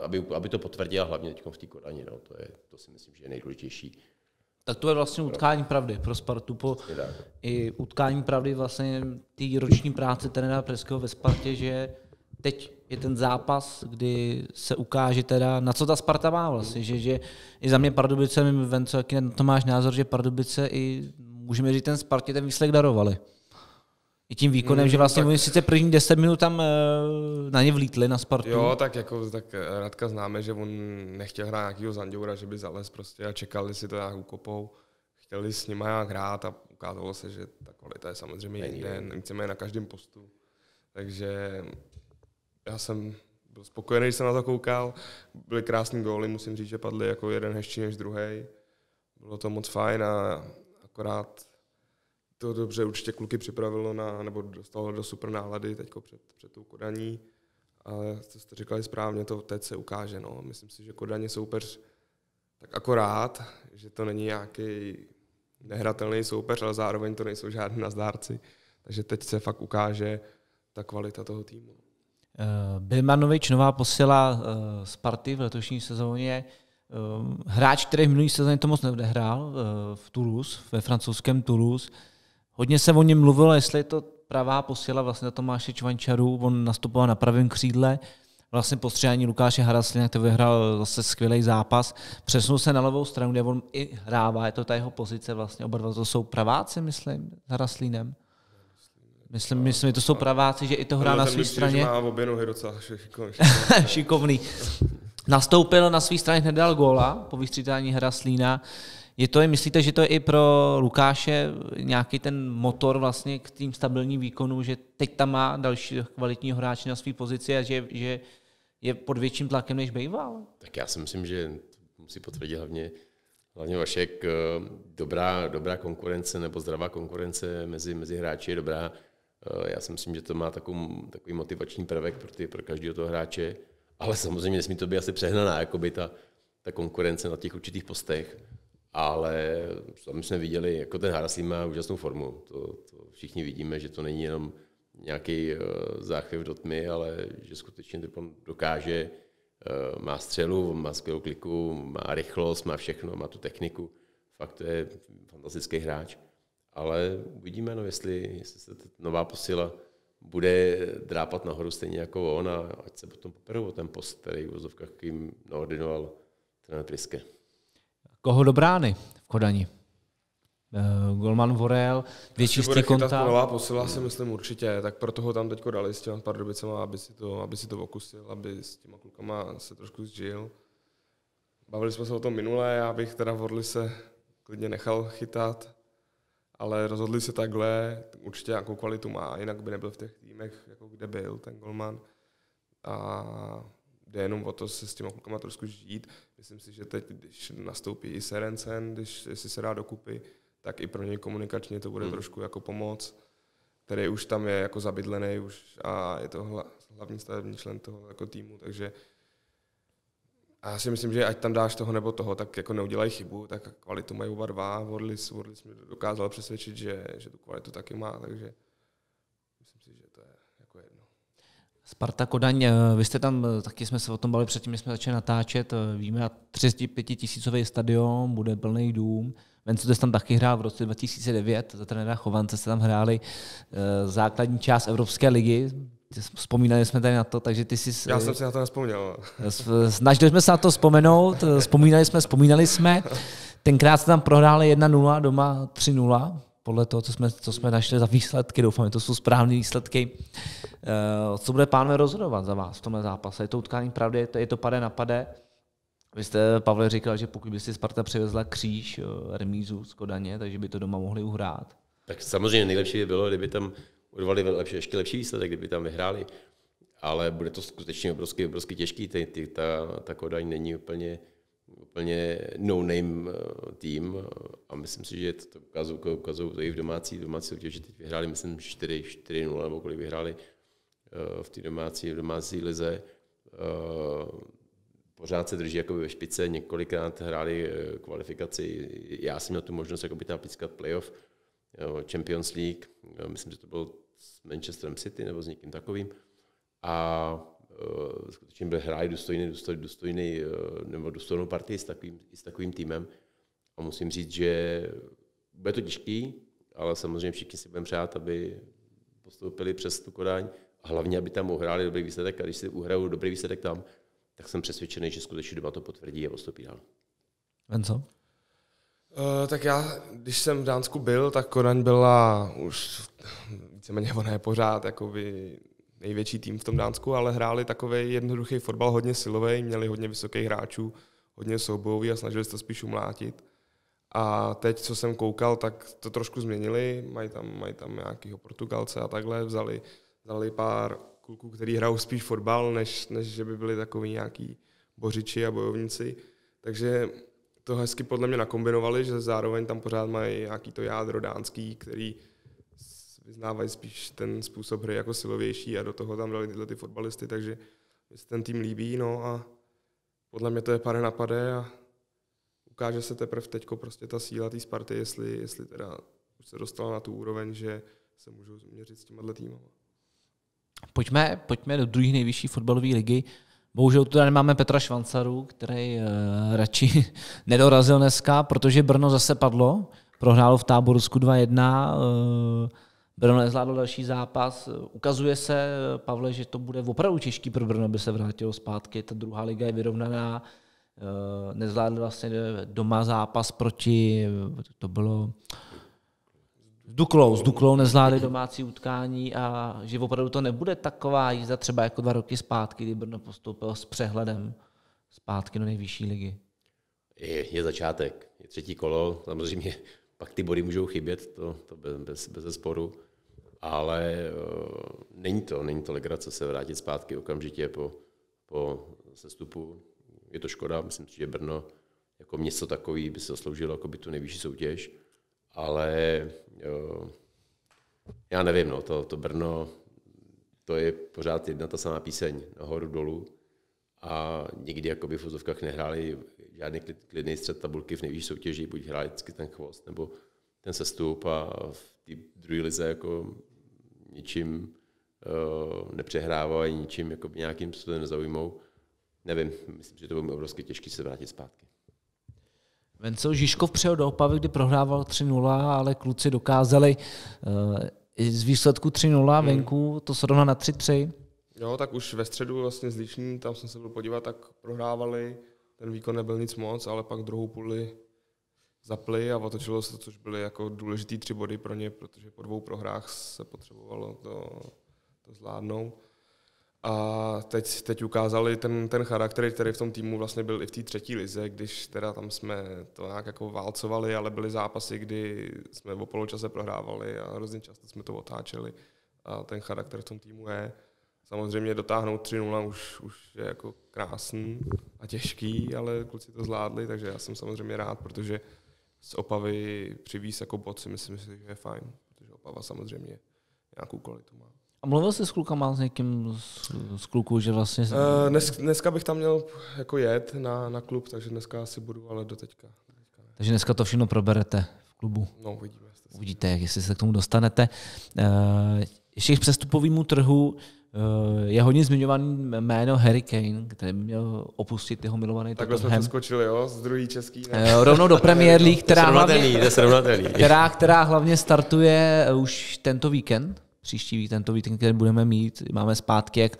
aby, aby to potvrdila hlavně teď v té Kodani. No. To, je, to si myslím, že je nejdůležitější. Tak to je vlastně utkání pravdy pro Spartu. Po, I utkání pravdy vlastně té roční práce trenéra Preského ve Spartě, že teď je ten zápas, kdy se ukáže teda, na co ta Sparta má vlastně, že, že i za mě Pardubice, mimo co, jaký na to máš názor, že Pardubice i můžeme říct ten Spartě ten výsledek darovali. I tím výkonem, mm, že vlastně tak... oni sice první 10 minut tam eh, na ně vlítli na Spartu. Jo, tak jako tak eh, Radka známe, že on nechtěl hrát nějakého Zanděura, že by zales prostě a čekali si to nějak ukopou. Chtěli s nima nějak hrát a ukázalo se, že ta kvalita je samozřejmě jinde, víceméně na každém postu. Takže já jsem byl spokojený, když jsem na to koukal. Byly krásný góly, musím říct, že padly jako jeden hezčí než druhý. Bylo to moc fajn a akorát to dobře určitě kluky připravilo na, nebo dostalo do super nálady teď před, před tou Kodaní. A co jste říkali správně, to teď se ukáže. No. Myslím si, že Kodaň je soupeř tak akorát, že to není nějaký nehratelný soupeř, ale zároveň to nejsou žádní nazdárci. Takže teď se fakt ukáže ta kvalita toho týmu. Eh, Bilmanovič, nová posila eh, Sparty v letošní sezóně. Eh, hráč, který v minulý sezóně to moc neodehrál v Toulouse, ve francouzském Toulouse, Hodně se o něm mluvilo, jestli je to pravá posila vlastně na Tomáše Čvančaru, on nastupoval na pravém křídle, vlastně po střídání Lukáše Haraslina, který vyhrál zase skvělý zápas, přesunul se na levou stranu, kde on i hrává, je to ta jeho pozice vlastně, oba dva to jsou praváci, myslím, s Haraslínem. Myslím, myslím, to jsou praváci, že i to hrá no, na své straně. Má obě nohy docela šikovný. Nastoupil na své straně, nedal góla po vystřídání Haraslína. Je to, myslíte, že to je i pro Lukáše nějaký ten motor vlastně k tým stabilním výkonu, že teď tam má další kvalitní hráče na své pozici a že, že je pod větším tlakem, než býval? Tak já si myslím, že musí potvrdit hlavně Hlavně Vašek, eh, dobrá, dobrá konkurence nebo zdravá konkurence mezi, mezi hráči je dobrá. Eh, já si myslím, že to má takový, takový motivační prvek pro, ty, pro každého toho hráče, ale samozřejmě nesmí to být asi přehnaná, jakoby ta, ta konkurence na těch určitých postech ale tam jsme viděli, jako ten Harasim má úžasnou formu. To, to všichni vidíme, že to není jenom nějaký uh, záchvěv do tmy, ale že skutečně on dokáže, uh, má střelu, má skvělou kliku, má rychlost, má všechno, má tu techniku. Fakt to je fantastický hráč. Ale uvidíme, no, jestli, jestli se ta nová posila bude drápat nahoru stejně jako on a ať se potom poperou o ten post, který v vozovkách kým naordinoval trenér Priske. Koho do brány v Kodani? Uh, eh, Golman Vorel, dvě čistý konta. Nová posila si myslím určitě, tak proto ho tam teďko dali s těma pardubicema, aby si to, aby si to okusil, aby s těma klukama se trošku zžil. Bavili jsme se o tom minule, já bych teda Vorli se klidně nechal chytat, ale rozhodli se takhle, určitě nějakou kvalitu má, jinak by nebyl v těch týmech, jako kde byl ten Golman. A jde jenom o to se s těma klukama trošku žít. Myslím si, že teď, když nastoupí i Serencen, když si se dá dokupy, tak i pro něj komunikačně to bude hmm. trošku jako pomoc, který už tam je jako zabydlený už a je to hlavní stavební člen toho jako týmu, takže a já si myslím, že ať tam dáš toho nebo toho, tak jako neudělají chybu, tak kvalitu mají oba dva. Vodlis, mi mě dokázal přesvědčit, že, že tu kvalitu taky má, takže Sparta Kodaň, eh, vy jste tam, eh, taky jsme se o tom bavili předtím, jsme začali natáčet, eh, víme, 35 tisícový stadion, bude plný dům. jste tam taky hrál v roce 2009, za trenéra Chovance se tam hráli základní část Evropské ligy, Vzpomínali jsme tady na to, takže ty jsi... Já jsem si na to nespomněl. Snažili jsme se na to vzpomenout, vzpomínali jsme, vzpomínali jsme. Tenkrát se tam prohráli 1-0, doma podle toho, co jsme, co jsme našli za výsledky, doufám, že to jsou správné výsledky, eh, co bude pánové rozhodovat za vás v tomhle zápase. Je to utkání pravdy, je to, je to pade na pade. Vy jste, Pavle, říkal, že pokud by si Sparta přivezla kříž eh, remízu z Kodaně, takže by to doma mohli uhrát. Tak samozřejmě nejlepší by bylo, kdyby tam urvali lepší, ještě lepší výsledek, kdyby tam vyhráli. Ale bude to skutečně obrovsky, obrovsky těžký. Ty, ty, ta, ta Kodaň není úplně úplně no-name eh, tým eh, a myslím si, že to, ukazují, ukazují to i v domácí, domácí soutěži. Teď vyhráli, myslím, 4-0 nebo kolik vyhráli eh, v té domácí, v domácí lize. Pořád se drží jakoby ve špice, několikrát hráli kvalifikaci. Já jsem měl tu možnost jakoby tam pískat playoff Champions League. Myslím, že to bylo s Manchesterem City nebo s někým takovým. A Eh, skutečně byl hráč důstojný, důstojný, důstojný eh, nebo důstojnou partii s takovým, s takovým týmem. A musím říct, že bude to těžký, ale samozřejmě všichni si budeme přát, aby postoupili přes tu kodáň a hlavně, aby tam uhráli dobrý výsledek a když si uhrajou dobrý výsledek tam, tak jsem přesvědčený, že skutečně doma to potvrdí a postoupí dál. Venco? Uh, tak já, když jsem v Dánsku byl, tak Kodaň byla už víceméně ona je pořád jakoby největší tým v tom Dánsku, ale hráli takový jednoduchý fotbal, hodně silový, měli hodně vysokých hráčů, hodně soubojový a snažili se to spíš umlátit. A teď, co jsem koukal, tak to trošku změnili, mají tam, mají tam nějakého Portugalce a takhle, vzali, vzali pár kluků, který hrajou spíš fotbal, než, než že by byli takový nějaký bořiči a bojovníci. Takže to hezky podle mě nakombinovali, že zároveň tam pořád mají nějaký to jádro dánský, který vyznávají spíš ten způsob hry jako silovější a do toho tam dali tyhle ty fotbalisty, takže mi se ten tým líbí, no a podle mě to je pare napadé a ukáže se teprve teďko prostě ta síla té Sparty, jestli, jestli teda už se dostala na tu úroveň, že se můžou změřit s těma týmama. Pojďme, pojďme do druhé nejvyšší fotbalové ligy. Bohužel tu nemáme Petra Švancaru, který uh, radši nedorazil dneska, protože Brno zase padlo. Prohrálo v táborsku 2-1. Uh, Brno nezvládlo další zápas. Ukazuje se, Pavle, že to bude opravdu těžký pro Brno, aby se vrátilo zpátky. Ta druhá liga je vyrovnaná. Eh, Nezvládl vlastně doma zápas proti, to bylo s Duklou, s Duklou nezvládli domácí utkání a že opravdu to nebude taková jízda třeba jako dva roky zpátky, kdy Brno postoupilo s přehledem zpátky do nejvyšší ligy. Je, je začátek, je třetí kolo, samozřejmě pak ty body můžou chybět, to, to bez, bez, bez sporu ale eh, není to, není to legrace se vrátit zpátky okamžitě po, po sestupu. Je to škoda, myslím si, že Brno jako město takový by se zasloužilo jako by tu nejvyšší soutěž, ale uh, já nevím, no, to, to Brno, to je pořád jedna ta samá píseň, nahoru, dolů a nikdy jakoby v vozovkách nehráli žádný klid, klidný střed tabulky v nejvyšší soutěži, buď hráli vždycky ten chvost nebo ten sestup a v té druhé lize jako ničím uh, eh, nepřehrávají, ničím jakoby nějakým způsobem nezaujmou. Nevím, myslím, že to bude obrovsky těžké se vrátit zpátky. Vencel Žižkov přijel do Opavy, kdy prohrával 3-0, ale kluci dokázali uh, z výsledku 3-0 hmm. venku to srovnat na 3-3. Jo, tak už ve středu vlastně z Líšní, tam jsem se byl podívat, tak prohrávali, ten výkon nebyl nic moc, ale pak druhou půli zapli a otočilo se, to, což byly jako důležitý tři body pro ně, protože po dvou prohrách se potřebovalo to, to zvládnout. A teď, teď ukázali ten, ten charakter, který v tom týmu vlastně byl i v té třetí lize, když teda tam jsme to nějak jako válcovali, ale byly zápasy, kdy jsme o poločase prohrávali a hrozně často jsme to otáčeli. A ten charakter v tom týmu je. Samozřejmě dotáhnout 3-0 už, už je jako krásný a těžký, ale kluci to zvládli, takže já jsem samozřejmě rád, protože z Opavy přivíz jako bod si myslím, že je fajn, protože Opava samozřejmě nějakou kvalitu má. A mluvil jsi s klukama, s někým z, z kluků, že vlastně... Uh, dnes, dneska bych tam měl jako jet na, na klub, takže dneska asi budu, ale do teďka. teďka ne. takže dneska to všechno proberete v klubu. No, uvidíme. Uvidíte, jestli se k tomu dostanete. Uh, ještě k přestupovému trhu. Eh, je hodně zmiňovaný jméno Harry Kane, který měl opustit jeho milovaný Takhle Tottenham. jsme skočili, jo, z druhý český. Ne? Eh, rovnou do Premier League, která, hlavně, která, která hlavně startuje eh, už tento víkend příští víkend, tento víkend, který budeme mít. Máme zpátky jak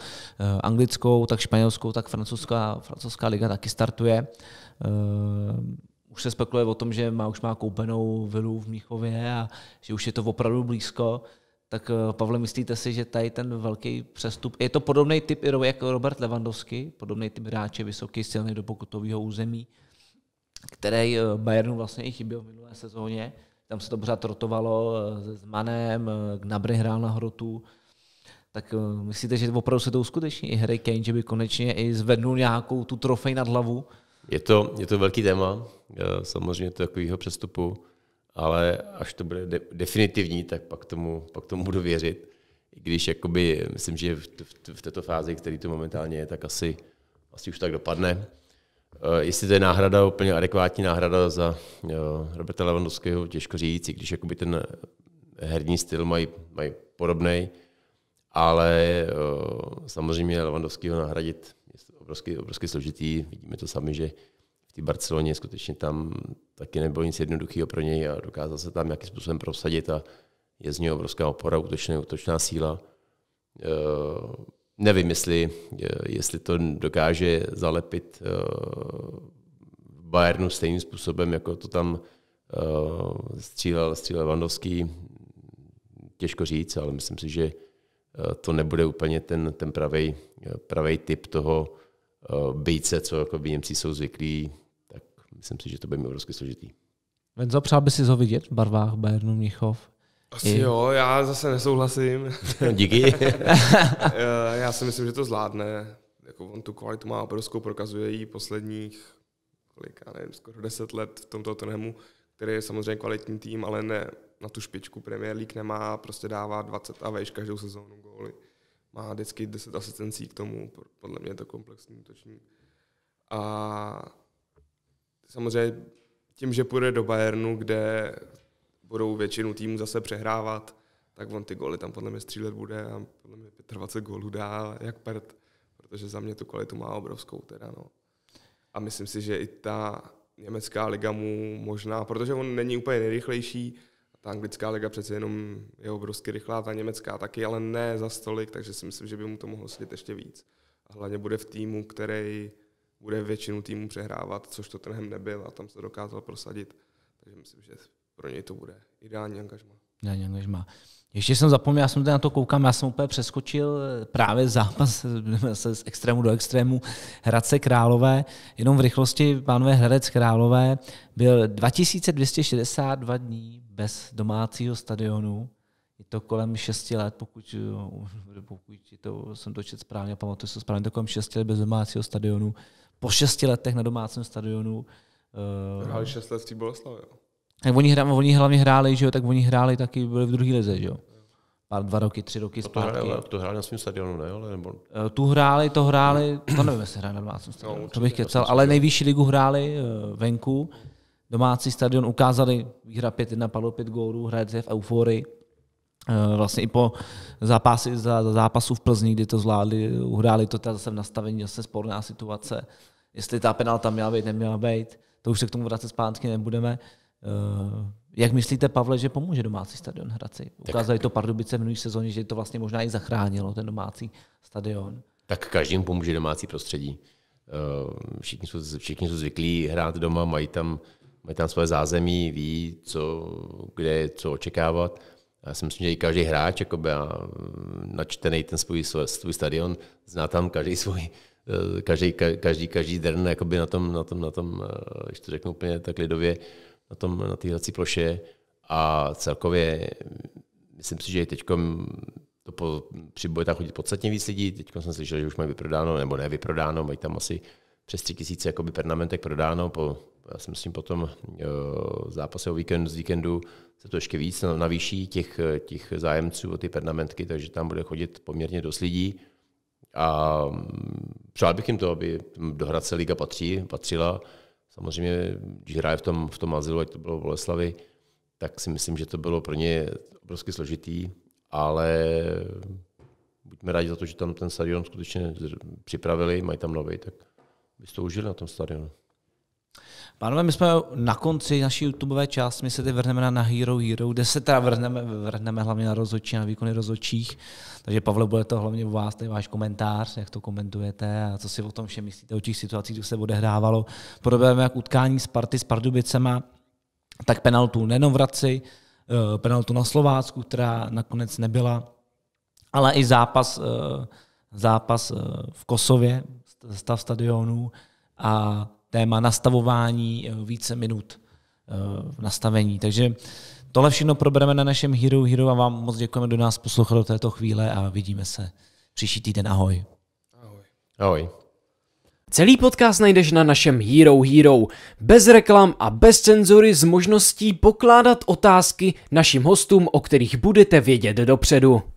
anglickou, tak španělskou, tak francouzská, francouzská liga taky startuje. Už se spekuluje o tom, že má, už má koupenou vilu v Míchově a že už je to opravdu blízko. Tak eh, Pavle, myslíte si, že tady ten velký přestup, je to podobný typ jako Robert Lewandowski, podobný typ hráče, vysoký, silný do pokutového území, který eh, Bayernu vlastně i chyběl v minulé sezóně. Tam se to pořád rotovalo eh, s Manem, Gnabry hrál na hrotu. Tak myslíte, že opravdu se to uskuteční i Harry Kane, že by konečně i zvednul nějakou tu trofej nad hlavu? Je to, je to velký téma, samozřejmě takového přestupu ale až to bude de- definitivní, tak pak tomu, pak tomu budu věřit. I když jakoby, myslím, že v, v, v této fázi, který tu momentálně je, tak asi, asi už tak dopadne. Uh, jestli to je náhrada, úplně adekvátní náhrada za uh, Roberta Lewandowského, těžko říct, i když jakoby ten herní styl mají, mají podobný, ale uh, samozřejmě Lewandowského nahradit je obrovsky, obrovsky složitý. Vidíme to sami, že té Barceloně skutečně tam taky nebylo nic jednoduchého pro něj a dokázal se tam nějakým způsobem prosadit a je z něj obrovská opora, útočná, útočná síla. Uh, nevím, jestli, jestli to dokáže zalepit uh, Bayernu stejným způsobem, jako to tam uh, střílel, střílel Vandovský. Těžko říct, ale myslím si, že to nebude úplně ten, ten pravý typ toho bejce, co jako Němci jsou zvyklí myslím si, že to by bylo obrovsky složitý. Venzo, přál by si ho vidět v barvách Bayernu Mnichov? Asi I... jo, já zase nesouhlasím. Díky. Eh, já si myslím, že to zvládne. Jako on tu kvalitu má obrovskou, prokazuje ji posledních kolik, já nevím, skoro deset let v tomto Tottenhamu, který je samozřejmě kvalitní tým, ale ne na tu špičku Premier League nemá, prostě dává 20 a vejš každou sezónu góly. Má vždycky 10 asistencí k tomu, podle mě je to komplexní útočník. A samozřejmě tím, že půjde do Bayernu, kde budou většinu týmu zase přehrávat, tak on ty góly tam podle mě střílet bude a podle mě 25 gólů dá, jak Pert, protože za mě tu kvalitu má obrovskou teda, no. A myslím si, že i ta německá liga mu možná, protože on není úplně nejrychlejší, ta anglická liga přece jenom je obrovsky rychlá, ta německá taky, ale ne za stolik, takže si myslím, že by mu to mohlo sedět ještě víc. A hlavně bude v týmu, který bude většinu týmu přehrávat, což to trhem nebyl a tam se dokázal prosadit. Takže myslím, že pro něj to bude ideální angažma. Ideální angažma. Ještě jsem zapomněl, já jsem tady na to koukám, já jsem úplně přeskočil eh, právě zápas se z extrému do extrému Hradce Králové. Jenom v rychlosti, pánové Hradec Králové, byl 2262 dní bez domácího stadionu. Je to kolem 6 let, pokud, eh, pokud to, jsem to četl správně, pamatuju se správně, to kolem 6 let bez domácího stadionu po šesti letech na domácím stadionu. Eh, hráli šest let v té Boleslavě. Tak oni, hráli, oni hlavně hráli, že jo, tak oni hráli taky, byli v druhé lize, že jo. Pár, dva roky, tři roky to zpátky. To hráli, to hráli na svém stadionu, ne? Ale nebo... Eh, tu hráli, to hráli, to nevím, jestli hráli na domácím no, stadionu, no, to bych kecal, ale nejvyšší ligu hráli eh, venku, domácí stadion ukázali, výhra 5-1, padlo 5 gólů, hrajete v euforii. Eh, vlastně i po zápasy, za, zápasu v Plzni, kdy to zvládli, uhráli to teda zase v nastavení, zase sporná situace, jestli ta penalta měla být, neměla být, to už se k tomu vracet zpátky nebudeme. Eh, jak myslíte, Pavle, že pomůže domácí stadion Hradci? Ukázali to Pardubice v minulý sezóně, že to vlastně možná i zachránilo, ten domácí stadion. Tak každým pomůže domácí prostředí. Eh, všichni jsou, všichni jsou zvyklí hrát doma, mají tam, mají tam své zázemí, ví, co, kde je co očekávat já si myslím, že i každý hráč, jakoby, a mm, načtený ten svůj, svůj stadion, zná tam každý svůj, eh, každý, každý, každý drn jakoby na tom, na tom, na tom, eh, když to řeknu úplně tak lidově, na tom, na té hrací ploše a celkově mm, myslím si, že teď to po, přibude tam chodit podstatně víc lidí, teď jsem slyšel, že už mají vyprodáno, nebo ne vyprodáno, mají tam asi přes tři tisíce jakoby, pernamentek prodáno po já si tím potom eh, zápase o víkend, z víkendu se to ještě víc navýší těch, eh, těch zájemců o ty pernamentky, takže tam bude chodit poměrně dost lidí. A mm, přál bych jim to, aby do Hradce Liga patří, patřila. Samozřejmě, když hraje v tom, v tom azylu, ať to bylo v Boleslavi, tak si myslím, že to bylo pro ně obrovsky složitý, ale buďme rádi za to, že tam ten stadion skutečně připravili, mají tam nový, tak by to užili na tom stadionu. Pánové, my jsme na konci naší YouTubeové části, my se teď vrhneme na, Hero Hero, kde se teda vrhneme, vrhneme hlavně na rozhodčí, na výkony rozhodčích. Takže Pavle, bude to hlavně u vás, tady váš komentář, jak to komentujete a co si o tom všem myslíte, o těch situacích, co se odehrávalo. Podobně jak utkání Sparty s Pardubicema, tak penaltu nejenom v Raci, eh, penaltu na Slovácku, která nakonec nebyla, ale i zápas, eh, zápas eh, v Kosově, stav stadionů a téma nastavování eh, více minut eh, v nastavení. Takže tohle všechno probereme na našem Hero Hero a vám moc děkujeme, do nás poslouchat do této chvíle a vidíme se příští týden. Ahoj. Ahoj. Ahoj. Celý podcast najdeš na našem Hero Hero. Bez reklam a bez cenzury s možností pokládat otázky našim hostům, o kterých budete vědět dopředu.